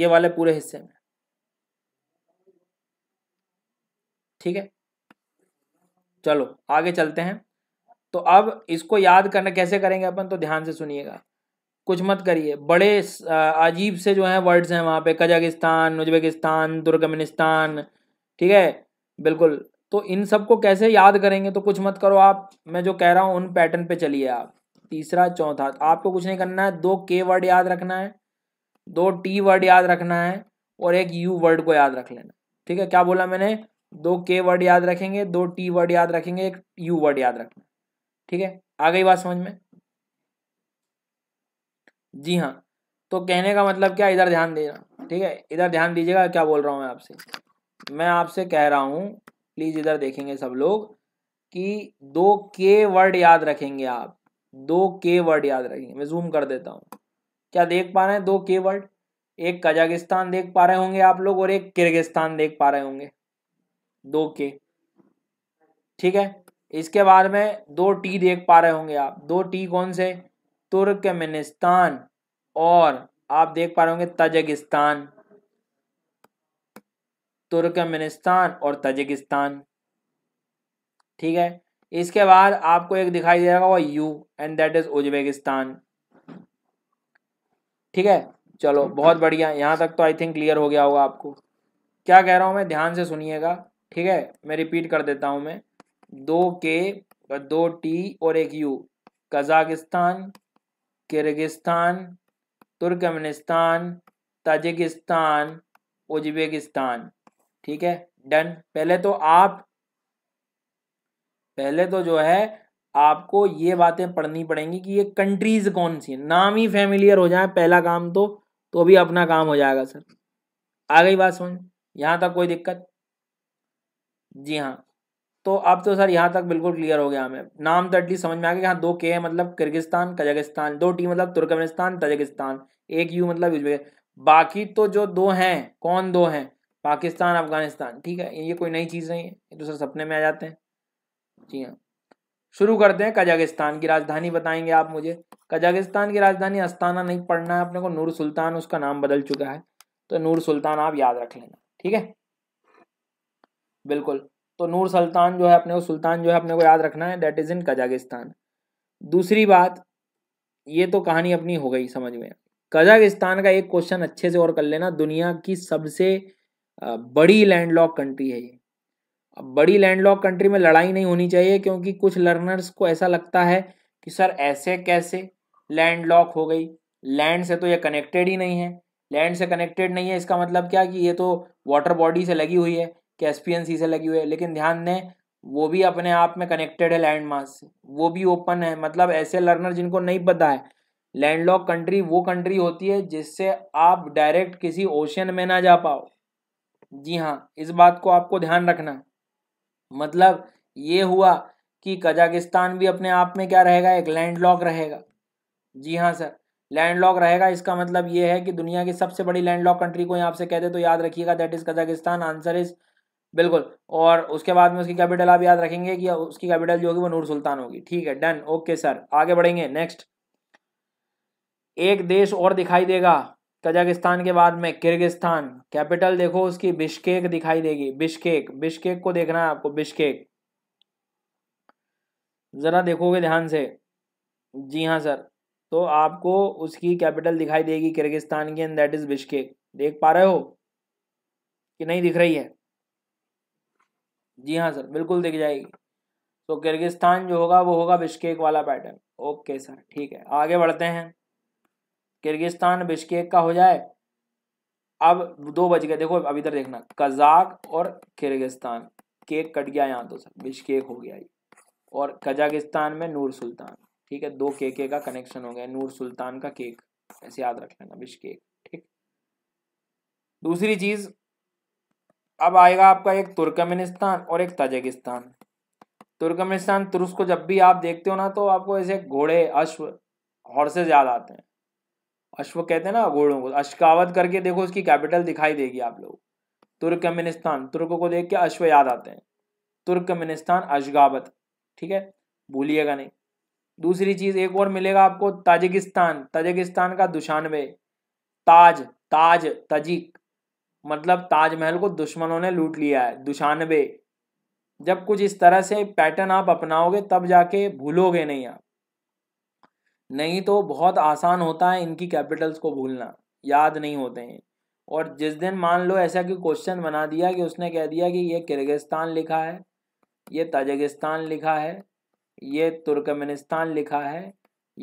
ये वाले पूरे हिस्से में ठीक है चलो आगे चलते हैं तो अब इसको याद करना कैसे करेंगे अपन तो ध्यान से सुनिएगा कुछ मत करिए बड़े अजीब से जो है वर्ड्स हैं वहाँ पे कजाकिस्तान उज्बेकिस्तान तुर्कमेनिस्तान ठीक है बिल्कुल तो इन सबको कैसे याद करेंगे तो कुछ मत करो आप मैं जो कह रहा हूँ उन पैटर्न पे चलिए आप तीसरा चौथा आपको कुछ नहीं करना है दो के वर्ड याद रखना है दो टी वर्ड याद रखना है और एक यू वर्ड को याद रख लेना ठीक है क्या बोला मैंने दो के वर्ड याद रखेंगे दो टी वर्ड याद रखेंगे एक यू वर्ड याद रखना ठीक है आ गई बात समझ में जी हाँ तो कहने का मतलब क्या इधर ध्यान देना ठीक है इधर ध्यान दीजिएगा क्या बोल रहा हूँ मैं आपसे मैं आपसे कह रहा हूँ प्लीज़ इधर देखेंगे सब लोग कि दो के वर्ड याद रखेंगे आप दो के वर्ड याद रखेंगे मैं जूम कर देता हूँ क्या देख पा रहे हैं दो के वर्ड एक कजाकिस्तान देख पा रहे होंगे आप लोग और एक किर्गिस्तान देख पा रहे होंगे दो के ठीक है इसके बाद में दो टी देख पा रहे होंगे आप दो टी कौन से तुर्कमेनिस्तान और आप देख पा रहे होंगे तजगिस्तान तुर्कमेनिस्तान और तजिकिस्तान ठीक है इसके बाद आपको एक दिखाई दे रहा U and that is Uzbekistan ठीक है चलो बहुत बढ़िया यहाँ तक तो आई थिंक क्लियर हो गया होगा आपको क्या कह रहा हूँ मैं ध्यान से सुनिएगा ठीक है मैं रिपीट कर देता हूँ मैं दो के दो टी और एक U Kazakhstan Kyrgyzstan Turkmenistan Tajikistan Uzbekistan ठीक है डन पहले तो आप पहले तो जो है आपको ये बातें पढ़नी पड़ेंगी कि ये कंट्रीज कौन सी है नाम ही फैमिलियर हो जाए पहला काम तो तो भी अपना काम हो जाएगा सर आ गई बात समझ यहाँ तक कोई दिक्कत जी हाँ तो अब तो सर यहाँ तक बिल्कुल क्लियर हो गया हमें नाम तो एटलीस्ट समझ में आ गया हाँ दो के है मतलब किर्गिस्तान कजाकिस्तान दो टी मतलब तुर्कमेनिस्तान तजाकिस्तान एक यू मतलब बाकी तो जो दो हैं कौन दो हैं पाकिस्तान अफगानिस्तान ठीक है ये कोई नई चीज़ नहीं है ये तो सर सपने में आ जाते हैं जी हाँ शुरू करते हैं कजाकिस्तान की राजधानी बताएंगे आप मुझे कजाकिस्तान की राजधानी अस्ताना नहीं पढ़ना है अपने को नूर सुल्तान उसका नाम बदल चुका है तो नूर सुल्तान आप याद रख लेना ठीक है बिल्कुल तो नूर सुल्तान जो है अपने को सुल्तान जो है अपने को याद रखना है डेट इज़ इन कजाकिस्तान दूसरी बात ये तो कहानी अपनी हो गई समझ में कजाकिस्तान का एक क्वेश्चन अच्छे से और कर लेना दुनिया की सबसे बड़ी लैंडलॉक कंट्री है ये अब बड़ी लैंडलॉक कंट्री में लड़ाई नहीं होनी चाहिए क्योंकि कुछ लर्नर्स को ऐसा लगता है कि सर ऐसे कैसे लैंडलॉक हो गई लैंड से तो ये कनेक्टेड ही नहीं है लैंड से कनेक्टेड नहीं है इसका मतलब क्या कि ये तो वाटर बॉडी से लगी हुई है कैसपियन सी से लगी हुई है लेकिन ध्यान दें वो भी अपने आप में कनेक्टेड है लैंड मास से वो भी ओपन है मतलब ऐसे लर्नर जिनको नहीं पता है लैंडलॉक कंट्री वो कंट्री होती है जिससे आप डायरेक्ट किसी ओशन में ना जा पाओ जी हाँ इस बात को आपको ध्यान रखना मतलब ये हुआ कि कजाकिस्तान भी अपने आप में क्या रहेगा एक लैंड लॉक रहेगा जी हाँ सर लैंड लॉक रहेगा इसका मतलब ये है कि दुनिया की सबसे बड़ी लैंड लॉक कंट्री को यहाँ से कहते तो याद रखिएगा that is Kazakhstan answer is बिल्कुल और उसके बाद में उसकी कैपिटल आप याद रखेंगे कि उसकी कैपिटल जो होगी वो नूर सुल्तान होगी ठीक है डन ओके सर आगे बढ़ेंगे नेक्स्ट एक देश और दिखाई देगा कजाकिस्तान के बाद में किर्गिस्तान कैपिटल देखो उसकी बिश्केक दिखाई देगी बिश्केक बिश्केक को देखना है आपको बिश्केक ज़रा देखोगे ध्यान से जी हाँ सर तो आपको उसकी कैपिटल दिखाई देगी किर्गिस्तान की एंड दैट इज़ बिश्केक देख पा रहे हो कि नहीं दिख रही है जी हाँ सर बिल्कुल दिख जाएगी तो किर्गिस्तान जो होगा वो होगा बिश्केक वाला पैटर्न ओके सर ठीक है आगे बढ़ते हैं किर्गिस्तान बिश्केक का हो जाए अब दो बज गए देखो अब इधर देखना कजाक और किर्गिस्तान केक कट गया यहाँ तो सर बिश्केक हो गया ये और कजाकिस्तान में नूर सुल्तान ठीक है दो केके का कनेक्शन हो गया नूर सुल्तान का केक ऐसे याद रख लेना बिश्केक ठीक दूसरी चीज अब आएगा आपका एक तुर्कमेनिस्तान और एक ताजिकिस्तान तुर्कमेनिस्तान तुर्स को जब भी आप देखते हो ना तो आपको ऐसे घोड़े अश्व हॉर्सेज याद आते हैं अश्व कहते हैं ना घोड़ों को अश्कावत करके देखो उसकी कैपिटल दिखाई देगी आप लोग मिनिस्तान तुर्कों को देख के अश्व याद आते हैं तुर्कमेनिस्तान अशगावत ठीक है भूलिएगा नहीं दूसरी चीज़ एक और मिलेगा आपको ताजिकिस्तान ताजिकिस्तान का दुशानवे ताज ताज तजिक मतलब ताजमहल को दुश्मनों ने लूट लिया है दुशानवे जब कुछ इस तरह से पैटर्न आप अपनाओगे तब जाके भूलोगे नहीं आप नहीं तो बहुत आसान होता है इनकी कैपिटल्स को भूलना याद नहीं होते हैं और जिस दिन मान लो ऐसा कि क्वेश्चन बना दिया कि उसने कह दिया कि ये किर्गिस्तान लिखा है ये तजगिस्तान लिखा है ये तुर्कमेनिस्तान लिखा है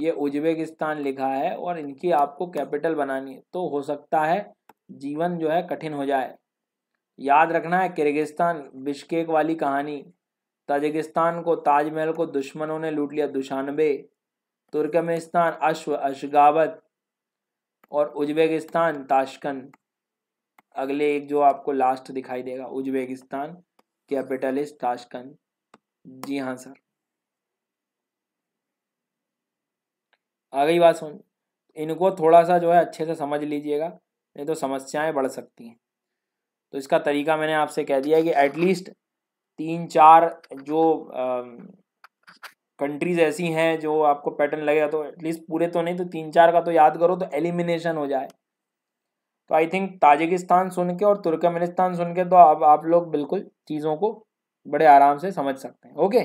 ये उज्बेकिस्तान लिखा है और इनकी आपको कैपिटल बनानी है तो हो सकता है जीवन जो है कठिन हो जाए याद रखना है किर्गिस्तान बिश्केक वाली कहानी ताजिकिस्तान को ताजमहल को दुश्मनों ने लूट लिया दुशानबे तुर्कमेस्तान अश्व अशगावत और उज्बेकिस्तान ताशकन अगले एक जो आपको लास्ट दिखाई देगा उज्बेकिस्तान कैपिटलिस्ट ताशकन जी हाँ सर आ गई बात सुन इनको थोड़ा सा जो है अच्छे से समझ लीजिएगा नहीं तो समस्याएं बढ़ सकती हैं तो इसका तरीका मैंने आपसे कह दिया है कि एटलीस्ट तीन चार जो आ, कंट्रीज ऐसी हैं जो आपको पैटर्न लगेगा तो एटलीस्ट पूरे तो नहीं तो तीन चार का तो याद करो तो एलिमिनेशन हो जाए तो आई थिंक ताजिकिस्तान सुन के और तुर्कमेनिस्तान सुन के तो अब आप लोग बिल्कुल चीज़ों को बड़े आराम से समझ सकते हैं ओके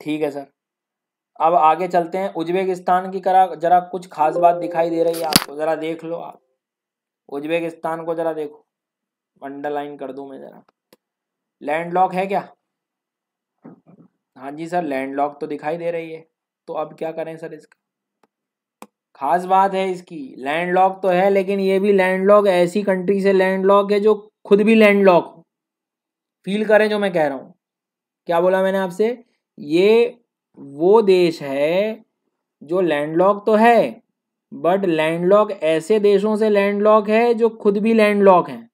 ठीक है सर अब आगे चलते हैं उज्बेकिस्तान की करा जरा कुछ खास बात दिखाई दे रही है आपको ज़रा देख लो आप उज्बेकिस्तान को ज़रा देखो अंडरलाइन कर दूँ मैं ज़रा लैंड लॉक है क्या हाँ जी सर लैंड लॉक तो दिखाई दे रही है तो अब क्या करें सर इसका खास बात है इसकी लैंड लॉक तो है लेकिन ये भी लैंड लॉक ऐसी कंट्री से लैंड लॉक है जो खुद भी लैंड लॉक फील करें जो मैं कह रहा हूँ क्या बोला मैंने आपसे ये वो देश है जो लैंडलॉक तो है बट लैंडलॉक ऐसे देशों से लैंडलॉक है जो खुद भी लैंडलॉक हैं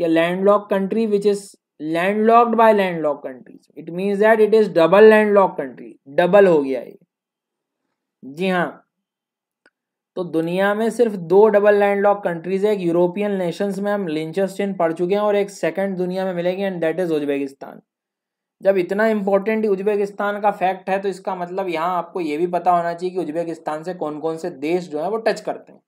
या landlock country which is landlocked by landlock countries it means that it is double landlock country double हो गया ये जी हाँ तो दुनिया में सिर्फ दो डबल लैंडलॉक कंट्रीज है एक यूरोपियन नेशंस में हम लिंचस्टिन पढ़ चुके हैं और एक सेकंड दुनिया में मिलेगी एंड दैट इज उज्बेकिस्तान जब इतना इंपॉर्टेंट उज्बेकिस्तान का फैक्ट है तो इसका मतलब यहाँ आपको ये भी पता होना चाहिए कि उज्बेकिस्तान से कौन कौन से देश जो है वो टच करते हैं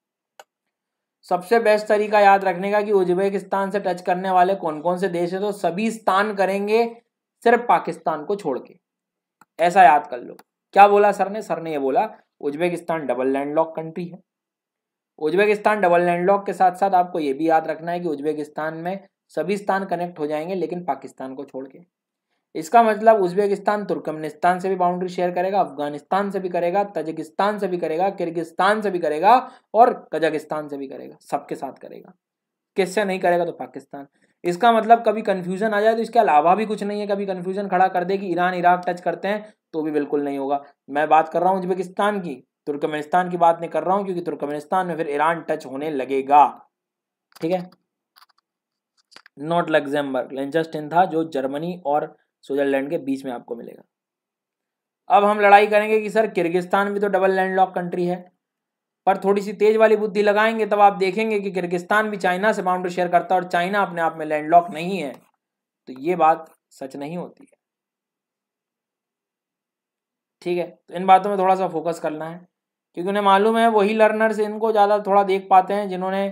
सबसे बेस्ट तरीका याद रखने का कि उज्बेकिस्तान से टच करने वाले कौन कौन से देश है तो सभी स्थान करेंगे सिर्फ पाकिस्तान को छोड़ के ऐसा याद कर लो क्या बोला सर ने सर ने ये बोला उज्बेकिस्तान डबल लैंडलॉक कंट्री है उज्बेकिस्तान डबल लैंडलॉक के साथ साथ आपको ये भी याद रखना है कि उज्बेकिस्तान में सभी स्थान कनेक्ट हो जाएंगे लेकिन पाकिस्तान को छोड़ के इसका मतलब उज्बेकिस्तान तुर्कमेनिस्तान से भी बाउंड्री शेयर करेगा अफगानिस्तान से भी करेगा तजिकिस्तान से भी करेगा किर्गिस्तान से भी करेगा और कजाकिस्तान से भी करेगा सबके साथ करेगा किससे नहीं करेगा तो पाकिस्तान इसका मतलब कभी कन्फ्यूजन आ जाए तो इसके अलावा भी कुछ नहीं है कभी कन्फ्यूजन खड़ा कर दे कि ईरान इराक टच करते हैं तो भी बिल्कुल नहीं होगा मैं बात कर रहा हूँ उज्बेकिस्तान की तुर्कमेनिस्तान की बात नहीं कर रहा हूँ क्योंकि तुर्कमेनिस्तान में फिर ईरान टच होने लगेगा ठीक है नॉट लग्जम्बर्ग लेंचस्टिन था जो जर्मनी और स्विट्जरलैंड के बीच में आपको मिलेगा अब हम लड़ाई करेंगे कि सर किर्गिस्तान भी तो डबल लैंड लॉक कंट्री है पर थोड़ी सी तेज वाली बुद्धि लगाएंगे तब आप देखेंगे कि किर्गिस्तान भी चाइना से बाउंड्री शेयर करता है और चाइना अपने आप में लैंड लॉक नहीं है तो ये बात सच नहीं होती है ठीक है तो इन बातों में थोड़ा सा फोकस करना है क्योंकि उन्हें मालूम है वही लर्नर्स इनको ज़्यादा थोड़ा देख पाते हैं जिन्होंने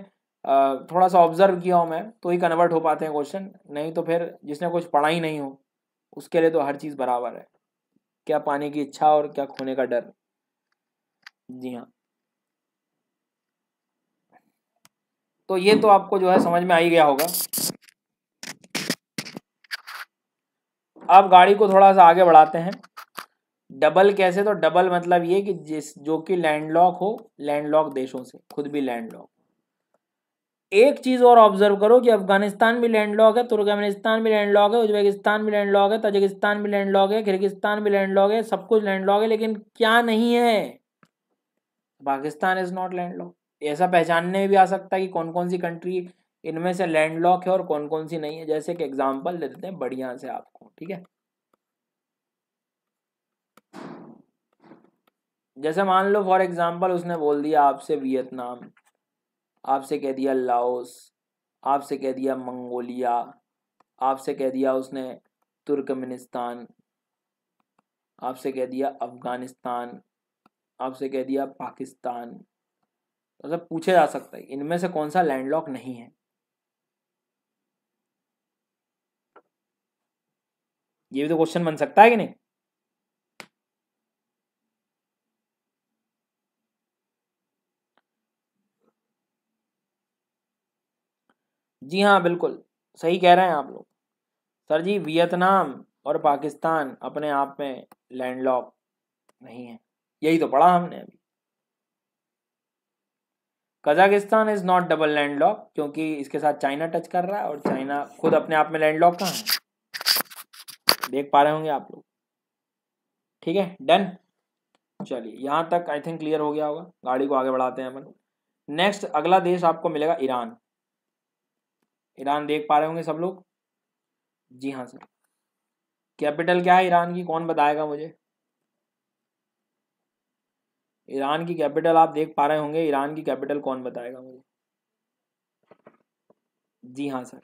थोड़ा सा ऑब्जर्व किया हो मैं तो ही कन्वर्ट हो पाते हैं क्वेश्चन नहीं तो फिर जिसने कुछ पढ़ा ही नहीं हो उसके लिए तो हर चीज़ बराबर है क्या पाने की इच्छा और क्या खोने का डर जी हाँ तो ये तो आपको जो है समझ में आ ही गया होगा अब गाड़ी को थोड़ा सा आगे बढ़ाते हैं डबल कैसे तो डबल मतलब ये कि जिस जो कि लैंडलॉक हो लैंडलॉक देशों से खुद भी लैंडलॉक एक चीज़ और ऑब्जर्व करो कि अफगानिस्तान भी लैंड लॉक है तुर्कमेनिस्तान भी लैंड लॉक है उज्बेकिस्तान भी लैंड लॉक है तजिकिस्तान भी लैंड लॉक है किर्गिस्तान भी लैंड लॉक है सब कुछ लैंड लॉक है लेकिन क्या नहीं है Pakistan is not landlock ऐसा पहचानने में भी आ सकता है कि कौन कौन सी कंट्री इनमें से लैंड लॉक है और कौन कौन सी नहीं है जैसे कि एग्जाम्पल दे देते हैं बढ़िया से आपको ठीक है जैसे मान लो फॉर एग्जाम्पल उसने बोल दिया आपसे वियतनाम आपसे कह दिया लाओस आपसे कह दिया मंगोलिया आपसे कह दिया उसने तुर्कमेनिस्तान आपसे कह दिया अफ़गानिस्तान आपसे कह दिया पाकिस्तान मतलब पूछा पूछे जा सकता है इनमें से कौन सा लैंडलॉक नहीं है ये भी तो क्वेश्चन बन सकता है कि नहीं जी हाँ बिल्कुल सही कह रहे हैं आप लोग सर जी वियतनाम और पाकिस्तान अपने आप में लैंडलॉक नहीं है यही तो पढ़ा हमने अभी Kazakhstan is not double landlock क्योंकि इसके साथ चाइना टच कर रहा है और चाइना खुद अपने आप में लैंड लॉक कहाँ है देख पा रहे होंगे आप लोग ठीक है डन चलिए यहाँ तक आई थिंक क्लियर हो गया होगा गाड़ी को आगे बढ़ाते हैं अपन नेक्स्ट अगला देश आपको मिलेगा ईरान ईरान देख पा रहे होंगे सब लोग जी हाँ सर कैपिटल क्या है ईरान की कौन बताएगा मुझे ईरान की कैपिटल आप देख पा रहे होंगे ईरान की कैपिटल कौन बताएगा मुझे जी हाँ सर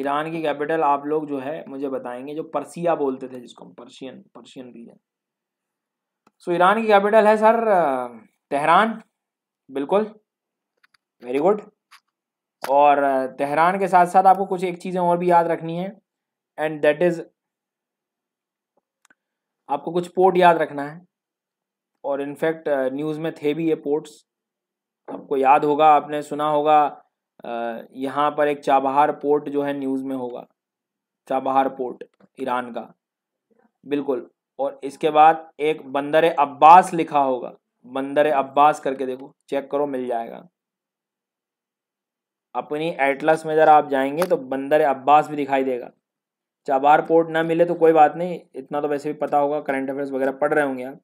ईरान की कैपिटल आप लोग जो है मुझे बताएंगे जो पर्सिया बोलते थे जिसको हम Persian Persian region so Iran की कैपिटल है सर तेहरान बिल्कुल वेरी गुड और तहरान के साथ साथ आपको कुछ एक चीज़ें और भी याद रखनी है एंड दैट इज़ आपको कुछ पोर्ट याद रखना है और इनफैक्ट न्यूज़ में थे भी ये पोर्ट्स आपको याद होगा आपने सुना होगा यहाँ पर एक चाबहार पोर्ट जो है न्यूज़ में होगा चाबहार पोर्ट ईरान का बिल्कुल और इसके बाद एक बंदर अब्बास लिखा होगा बंदर अब्बास करके देखो चेक करो मिल जाएगा अपनी एटलस में ज़रा आप जाएंगे तो बंदर अब्बास भी दिखाई देगा चाबार पोर्ट ना मिले तो कोई बात नहीं इतना तो वैसे भी पता होगा करंट अफेयर्स वगैरह पढ़ रहे होंगे आप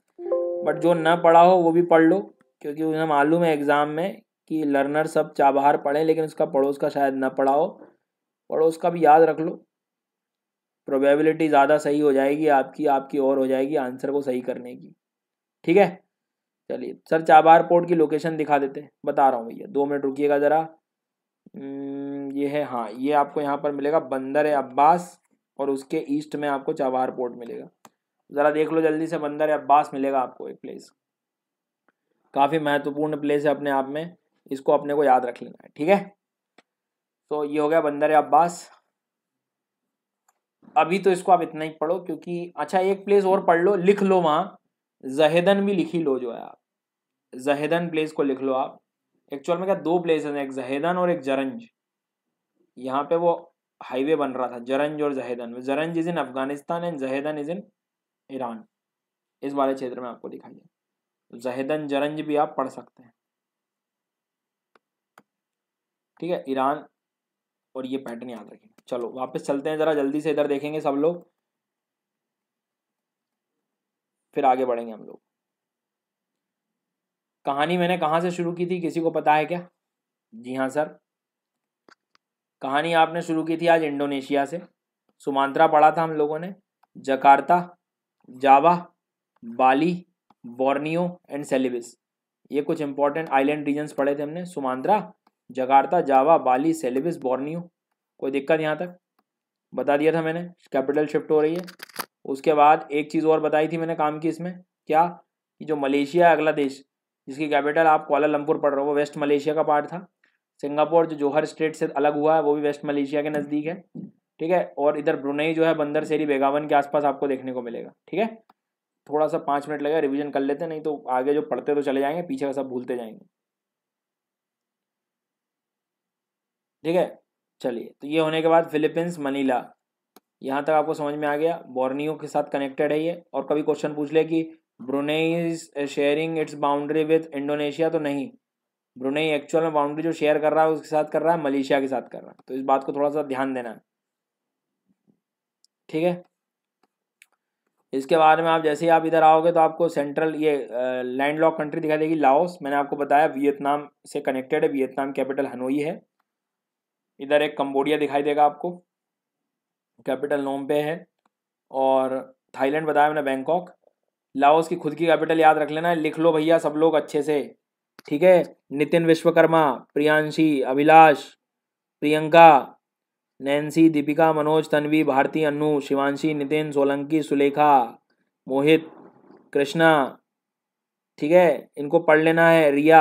बट जो ना पढ़ा हो वो भी पढ़ लो क्योंकि उन्हें मालूम है एग्ज़ाम में कि लर्नर सब चाबहार पढ़ें लेकिन उसका पड़ोस का शायद ना पढ़ा हो पड़ोस का भी याद रख लो प्रोबेबिलिटी ज़्यादा सही हो जाएगी आपकी आपकी और हो जाएगी आंसर को सही करने की ठीक है चलिए सर चाबहार पोर्ट की लोकेशन दिखा देते हैं बता रहा हूँ भैया दो मिनट रुकिएगा ज़रा हम्म, ये है हाँ ये आपको यहाँ पर मिलेगा बंदर अब्बास और उसके ईस्ट में आपको चाबहार पोर्ट मिलेगा ज़रा देख लो जल्दी से बंदर अब्बास मिलेगा आपको एक प्लेस काफ़ी महत्वपूर्ण प्लेस है अपने आप में इसको अपने को याद रख लेना है ठीक है तो ये हो गया बंदर अब्बास अभी तो इसको आप इतना ही पढ़ो क्योंकि अच्छा एक प्लेस और पढ़ लो लिख लो वहाँ जहेदन भी लिखी लो जो है आप जहेदन प्लेस को लिख लो आप एक्चुअल में क्या दो प्लेसेस हैं एक जहेदन और एक जरंज यहाँ पे वो हाईवे बन रहा था जरंज और Zahedan Zaranj is in Afghanistan and Zahedan is in Iran इस वाले क्षेत्र में आपको दिखाई दिया तो जहेदन जरंज भी आप पढ़ सकते हैं ठीक है ईरान और ये पैटर्न याद रखें चलो वापस चलते हैं ज़रा जल्दी से इधर देखेंगे सब लोग फिर आगे बढ़ेंगे हम लोग कहानी मैंने कहाँ से शुरू की थी किसी को पता है क्या जी हाँ सर कहानी आपने शुरू की थी आज इंडोनेशिया से सुमांत्रा पढ़ा था हम लोगों ने Jakarta Java Bali Borneo and Celebes ये कुछ इंपॉर्टेंट आइलैंड रीजन्स पढ़े थे हमने सुमांत्रा जकार्ता जावा बाली सेलिबिस बोर्नियो कोई दिक्कत यहाँ तक बता दिया था मैंने कैपिटल शिफ्ट हो रही है उसके बाद एक चीज़ और बताई थी मैंने काम की इसमें क्या कि जो मलेशिया है अगला देश जिसकी कैपिटल आप कोलालमपुर पढ़ रहे हो वो वेस्ट मलेशिया का पार्ट था सिंगापुर जो जोहर स्टेट से अलग हुआ है वो भी वेस्ट मलेशिया के नज़दीक है ठीक है और इधर ब्रुनई जो है बंदर सेरी बेगावन के आसपास आपको देखने को मिलेगा ठीक है थोड़ा सा पाँच मिनट लगेगा रिविजन कर लेते नहीं तो आगे जो पढ़ते तो चले जाएंगे पीछे का सब भूलते जाएंगे ठीक है चलिए तो ये होने के बाद फिलीपींस मनीला यहाँ तक आपको समझ में आ गया बोर्नियो के साथ कनेक्टेड है ये और कभी क्वेश्चन पूछ ले कि Brunei is sharing its boundary with Indonesia तो नहीं ब्रुनेई एक्चुअल में बाउंड्री जो शेयर कर रहा है उसके साथ कर रहा है मलेशिया के साथ कर रहा है तो इस बात को थोड़ा सा ध्यान देना है ठीक है इसके बारे में आप जैसे ही आप इधर आओगे तो आपको सेंट्रल ये लैंड लॉक कंट्री दिखाई देगी लाओस मैंने आपको बताया वियतनाम से कनेक्टेड है वियतनाम कैपिटल हनोई है इधर एक कंबोडिया दिखाई देगा आपको कैपिटल नोम पे है और थाईलैंड बताया मैंने बैंकॉक लाओस की खुद की कैपिटल याद रख लेना लिख लो भैया सब लोग अच्छे से ठीक है नितिन विश्वकर्मा प्रियांशी अभिलाष प्रियंका नैन्सी दीपिका मनोज तन्वी भारती अनु शिवांशी नितिन सोलंकी सुलेखा मोहित कृष्णा ठीक है इनको पढ़ लेना है रिया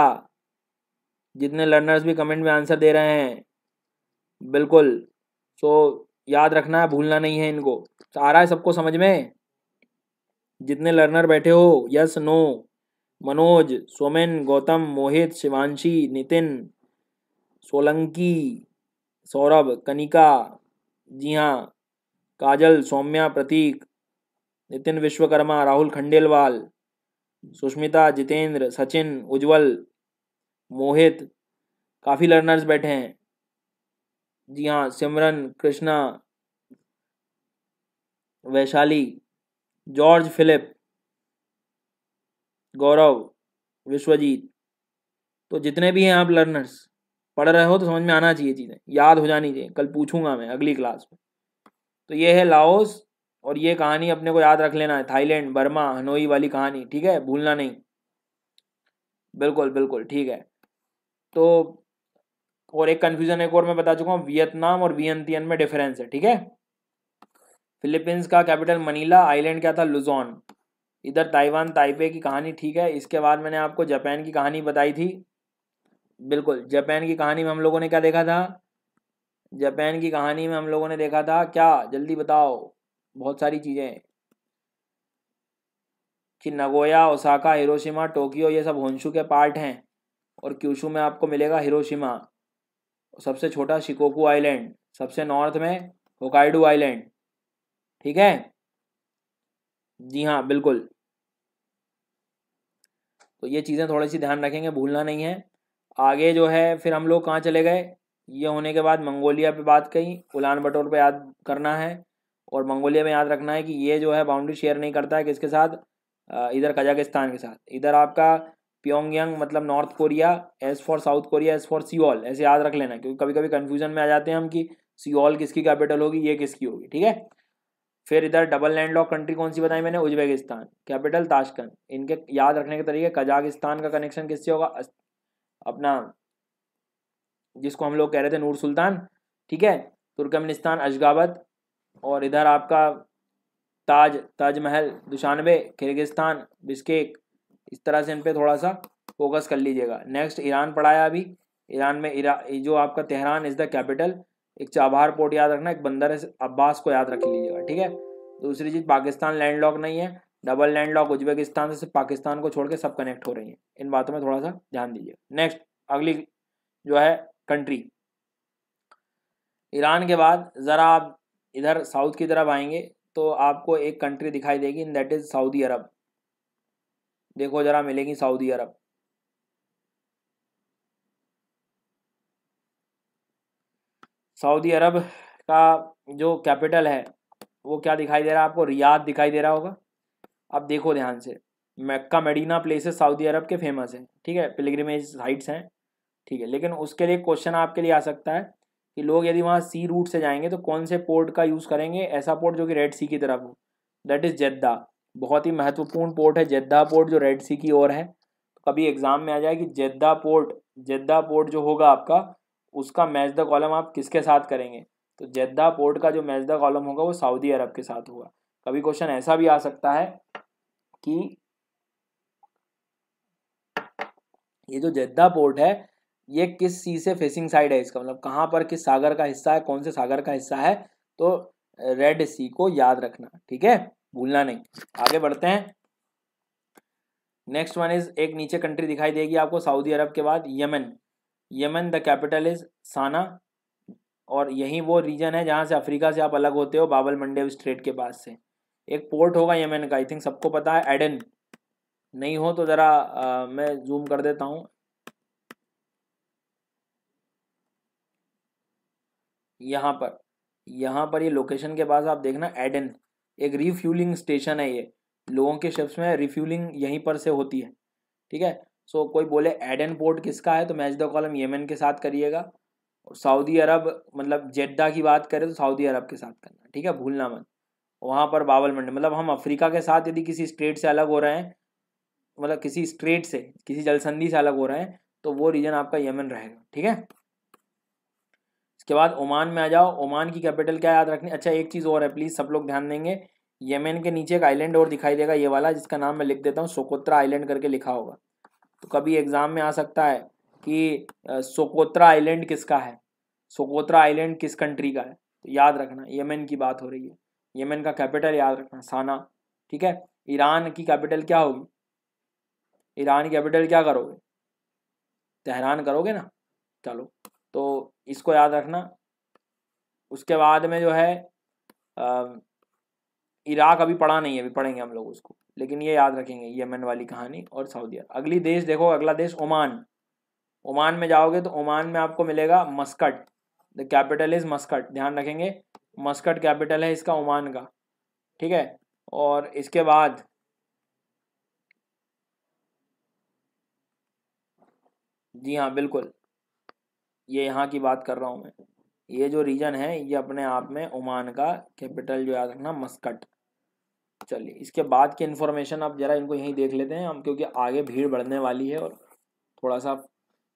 जितने लर्नर्स भी कमेंट में आंसर दे रहे हैं बिल्कुल सो याद रखना है भूलना नहीं है इनको आ रहा है सबको समझ में जितने लर्नर बैठे हो यस नो मनोज सोमेन गौतम मोहित शिवांशी नितिन सोलंकी सौरभ कनिका जी हाँ काजल सौम्या प्रतीक नितिन विश्वकर्मा राहुल खंडेलवाल सुष्मिता जितेंद्र सचिन उज्जवल मोहित काफ़ी लर्नर्स बैठे हैं जी हाँ सिमरन कृष्णा वैशाली जॉर्ज फिलिप गौरव विश्वजीत तो जितने भी हैं आप लर्नर्स पढ़ रहे हो तो समझ में आना चाहिए चीज़ें याद हो जानी चाहिए कल पूछूंगा मैं अगली क्लास में तो ये है लाओस और ये कहानी अपने को याद रख लेना है थाईलैंड बर्मा हनोई वाली कहानी ठीक है भूलना नहीं बिल्कुल बिल्कुल ठीक है तो और एक कन्फ्यूज़न एक और मैं बता चुका हूँ वियतनाम और वियंतियन में डिफरेंस है ठीक है फिलीपींस का कैपिटल मनीला आइलैंड क्या था लुजोन इधर ताइवान ताइपे की कहानी ठीक है इसके बाद मैंने आपको जापान की कहानी बताई थी बिल्कुल जापान की कहानी में हम लोगों ने क्या देखा था जापान की कहानी में हम लोगों ने देखा था क्या जल्दी बताओ बहुत सारी चीज़ें कि नगोया ओसाका हिरोशिमा टोक्यो ये सब होंशू के पार्ट हैं और क्यूशू में आपको मिलेगा हिरोशिमा सबसे छोटा शिकोकू आइलैंड सबसे नॉर्थ में होकाइडू आइलैंड ठीक है जी हाँ बिल्कुल तो ये चीज़ें थोड़ी सी ध्यान रखेंगे भूलना नहीं है आगे जो है फिर हम लोग कहाँ चले गए ये होने के बाद मंगोलिया पे बात कही उलान बटोर पे याद करना है और मंगोलिया में याद रखना है कि ये जो है बाउंड्री शेयर नहीं करता है किसके साथ इधर कजाकिस्तान के साथ इधर आपका प्योंगयांग मतलब North Korea as for South Korea as for Seoul ऐसे याद रख लेना क्योंकि कभी कभी कन्फ्यूजन में आ जाते हैं हम कि सियोल किसकी कैपिटल होगी ये किसकी होगी ठीक है फिर इधर डबल लैंड लॉक कंट्री कौन सी बताई मैंने उज्बेकिस्तान कैपिटल ताशकंद इनके याद रखने के तरीके कजाकिस्तान का कनेक्शन किससे होगा अपना जिसको हम लोग कह रहे थे नूर सुल्तान ठीक है तुर्कमेनिस्तान अशगाबत और इधर आपका Taj Taj Mahal Dushanbe Kyrgyzstan Bishkek इस तरह से इन पर थोड़ा सा फोकस कर लीजिएगा नेक्स्ट ईरान पढ़ाया अभी ईरान में इरा जो आपका तेहरान इज़ द कैपिटल एक चाबहार पोर्ट याद रखना एक बंदर अब्बास को याद रख लीजिएगा ठीक है दूसरी चीज़ पाकिस्तान लैंडलॉक नहीं है डबल लैंडलॉक उज्बेकिस्तान से पाकिस्तान को छोड़ के सब कनेक्ट हो रही है इन बातों में थोड़ा सा ध्यान दीजिए नेक्स्ट अगली जो है कंट्री ईरान के बाद ज़रा आप इधर साउथ की तरफ आएंगे तो आपको एक कंट्री दिखाई देगी दैट इज़ सऊदी अरब देखो ज़रा मिलेगी सऊदी अरब सऊदी अरब का जो कैपिटल है वो क्या दिखाई दे रहा है आपको रियाद दिखाई दे रहा होगा अब देखो ध्यान से मक्का मेडिना प्लेसेस सऊदी अरब के फेमस हैं ठीक है पिलग्रमेज साइट्स हैं ठीक है लेकिन उसके लिए क्वेश्चन आपके लिए आ सकता है कि लोग यदि वहाँ सी रूट से जाएंगे तो कौन से पोर्ट का यूज़ करेंगे ऐसा पोर्ट जो कि रेड सी की तरफ हो दैट इज़ जद्दा बहुत ही महत्वपूर्ण पोर्ट है जद्दा पोर्ट जो रेड सी की ओर है कभी एग्ज़ाम में आ जाए कि जद्दा पोर्ट जद्दा पोर्ट जो होगा आपका उसका मैच द कॉलम आप किसके साथ करेंगे तो जेद्दा पोर्ट का जो मैच द कॉलम होगा वो सऊदी अरब के साथ होगा कभी क्वेश्चन ऐसा भी आ सकता है कि ये जो जेद्दा पोर्ट है ये किस सी से फेसिंग साइड है इसका मतलब कहाँ पर किस सागर का हिस्सा है कौन से सागर का हिस्सा है तो रेड सी को याद रखना ठीक है भूलना नहीं आगे बढ़ते हैं नेक्स्ट वन इज एक नीचे कंट्री दिखाई देगी आपको सऊदी अरब के बाद Yemen Yemen the capital is Sanaa और यही वो रीजन है जहाँ से अफ्रीका से आप अलग होते हो बाबल मंडेव स्ट्रेट के पास से एक पोर्ट होगा यमन का आई थिंक सबको पता है एडन नहीं हो तो ज़रा मैं जूम कर देता हूँ यहाँ पर यहाँ पर ये लोकेशन के पास आप देखना एडन एक रिफ्यूलिंग स्टेशन है ये लोगों के शिप्स में रिफ्यूलिंग यहीं पर से होती है ठीक है सो so, कोई बोले एडन पोर्ट किसका है तो मैच द कॉलम येमन के साथ करिएगा और सऊदी अरब मतलब जेड्डा की बात करें तो सऊदी अरब के साथ करना ठीक है भूलना मत वहाँ पर बावल मंडी मतलब हम अफ्रीका के साथ यदि किसी स्टेट से अलग हो रहे हैं मतलब किसी स्टेट से किसी जलसंधि से अलग हो रहे हैं तो वो रीजन आपका यमन रहेगा ठीक है इसके बाद ओमान में आ जाओ ओमान की कैपिटल क्या याद रखनी अच्छा एक चीज़ और है प्लीज़ सब लोग ध्यान देंगे यमन के नीचे एक आइलैंड और दिखाई देगा ये वाला जिसका नाम मैं लिख देता हूँ सोकोत्रा आइलैंड करके लिखा होगा तो कभी एग्ज़ाम में आ सकता है कि सोकोत्रा आइलैंड किसका है सोकोत्रा आइलैंड किस कंट्री का है तो याद रखना यमन की बात हो रही है यमन का कैपिटल याद रखना साना ठीक है ईरान की कैपिटल क्या होगी ईरान की कैपिटल क्या करोगे तेहरान करोगे ना चलो तो इसको याद रखना उसके बाद में जो है इराक अभी पढ़ा नहीं है अभी पढ़ेंगे हम लोग उसको लेकिन ये याद रखेंगे यमन वाली कहानी और सऊदी अरब अगली देश देखो अगला देश ओमान ओमान में जाओगे तो ओमान में आपको मिलेगा Muscat the capital is Muscat ध्यान रखेंगे मस्कट कैपिटल है इसका ओमान का ठीक है और इसके बाद जी हाँ बिल्कुल ये यहाँ की बात कर रहा हूँ मैं ये जो रीजन है ये अपने आप में ओमान का कैपिटल जो याद रखना मस्कट चलिए इसके बाद की इन्फॉर्मेशन आप ज़रा इनको यहीं देख लेते हैं हम क्योंकि आगे भीड़ बढ़ने वाली है और थोड़ा सा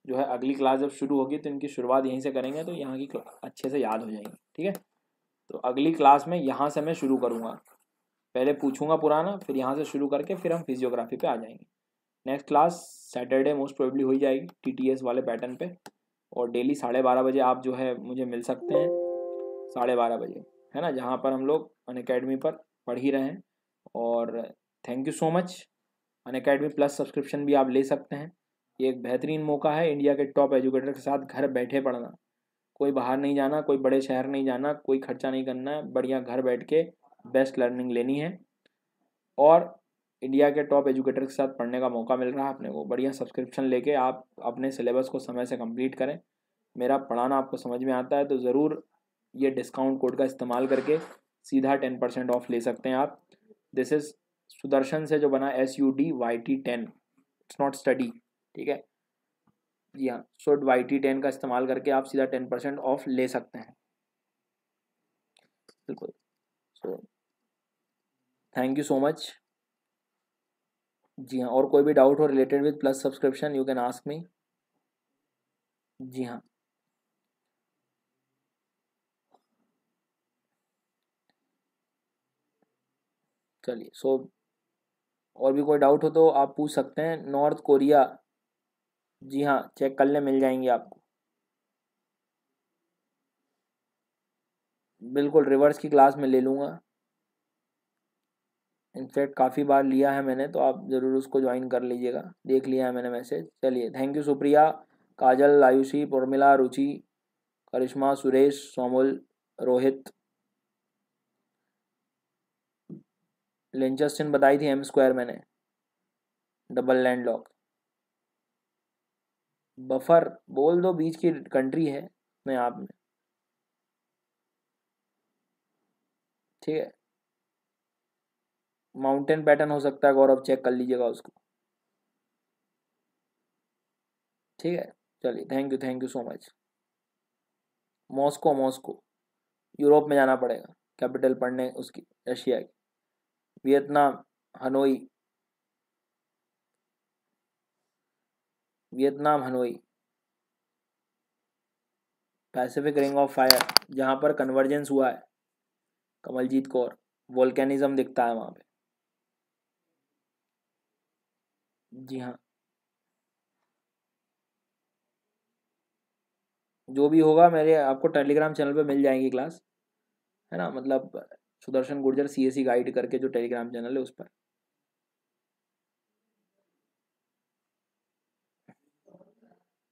जो है अगली क्लास जब शुरू होगी तो इनकी शुरुआत यहीं से करेंगे तो यहाँ की अच्छे से याद हो जाएंगी ठीक है तो अगली क्लास में यहाँ से मैं शुरू करूँगा पहले पूछूंगा पुराना फिर यहाँ से शुरू करके फिर हम फिजियोग्राफी पे आ जाएंगे next class Saturday most probably हो जाएगी टीटीएस वाले पैटर्न पे और डेली साढ़े बारह बजे आप जो है मुझे मिल सकते हैं साढ़े बारह बजे है ना जहाँ पर हम लोग अन अकेडमी पर पढ़ ही रहे हैं और thank you so much Unacademy plus subscription भी आप ले सकते हैं ये एक बेहतरीन मौका है इंडिया के टॉप एजुकेटर के साथ घर बैठे पढ़ना कोई बाहर नहीं जाना कोई बड़े शहर नहीं जाना कोई खर्चा नहीं करना है बढ़िया घर बैठ के बेस्ट लर्निंग लेनी है और इंडिया के टॉप एजुकेटर के साथ पढ़ने का मौका मिल रहा है अपने को बढ़िया सब्सक्रिप्शन लेके आप अपने सिलेबस को समय से कंप्लीट करें मेरा पढ़ाना आपको समझ में आता है तो ज़रूर ये डिस्काउंट कोड का इस्तेमाल करके सीधा टेन परसेंट ऑफ ले सकते हैं आप दिस इज सुदर्शन से जो बना S U D Y T ten it's not study ठीक है जी हाँ सो वाई टी टेन का इस्तेमाल करके आप सीधा टेन परसेंट ऑफ ले सकते हैं बिल्कुल so thank you so much जी हाँ और कोई भी डाउट हो related with plus subscription you can ask me जी हाँ चलिए सो और भी कोई डाउट हो तो आप पूछ सकते हैं नॉर्थ कोरिया जी हाँ चेक कर ले मिल जाएंगे आपको बिल्कुल रिवर्स की क्लास में ले लूँगा इनफैक्ट काफ़ी बार लिया है मैंने तो आप ज़रूर उसको ज्वाइन कर लीजिएगा देख लिया है मैंने मैसेज चलिए thank you Supriya Kajal Ayushi Urmila Ruchi Karishma Suresh Somul Rohit Liechtenstein बताई थी एम स्क्वायर मैंने डबल लैंड लॉक बफर बोल दो बीच की कंट्री है मैं आप में ठीक है माउंटेन पैटर्न हो सकता है गौरव चेक कर लीजिएगा उसको ठीक है चलिए thank you thank you so much Moscow Moscow Europe में जाना पड़ेगा कैपिटल पढ़ने उसकी रशिया की Vietnam Hanoi Vietnam Hanoi Pacific ring of fire जहाँ पर कन्वर्जेंस हुआ है कमलजीत कौर वोल्केनिज्म दिखता है वहाँ पे जी हाँ जो भी होगा मेरे आपको टेलीग्राम चैनल पे मिल जाएंगी क्लास है ना मतलब सुदर्शन गुर्जर सीएससी गाइड करके जो टेलीग्राम चैनल है उस पर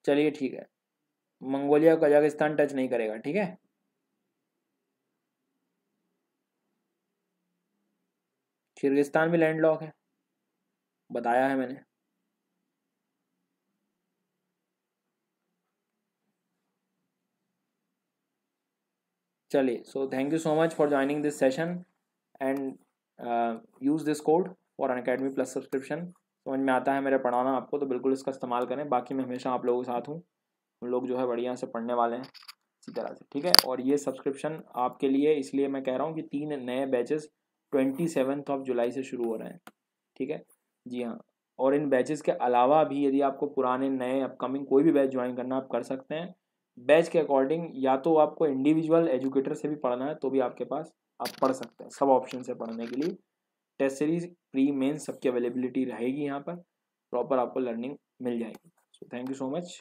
चलिए ठीक है मंगोलिया कजाकिस्तान टच नहीं करेगा ठीक है किर्गिस्तान भी लैंडलॉक है बताया है मैंने चलिए so thank you so much for joining this session and use this code for Unacademy plus subscription समझ में आता है मेरा पढ़ाना आपको तो बिल्कुल इसका इस्तेमाल करें बाकी मैं हमेशा आप लोगों के साथ हूँ हम लोग जो है बढ़िया से पढ़ने वाले हैं इसी तरह से ठीक है और ये सब्सक्रिप्शन आपके लिए इसलिए मैं कह रहा हूँ कि तीन नए batches twenty seventh of July से शुरू हो रहे हैं ठीक है जी हाँ और इन बैचेस के अलावा भी यदि आपको पुराने नए अपकमिंग कोई भी बैच ज्वाइन करना आप कर सकते हैं बैच के अकॉर्डिंग या तो आपको इंडिविजुअल एजुकेटर से भी पढ़ना है तो भी आपके पास आप पढ़ सकते हैं सब ऑप्शन से पढ़ने के लिए टेस्ट सीरीज प्री मेन सबकी अवेलेबिलिटी रहेगी यहाँ पर प्रॉपर आपको लर्निंग मिल जाएगी so thank you so much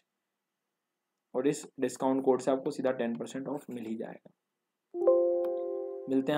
और इस डिस्काउंट कोड से आपको सीधा टेन परसेंट ऑफ मिल ही जाएगा मिलते हैं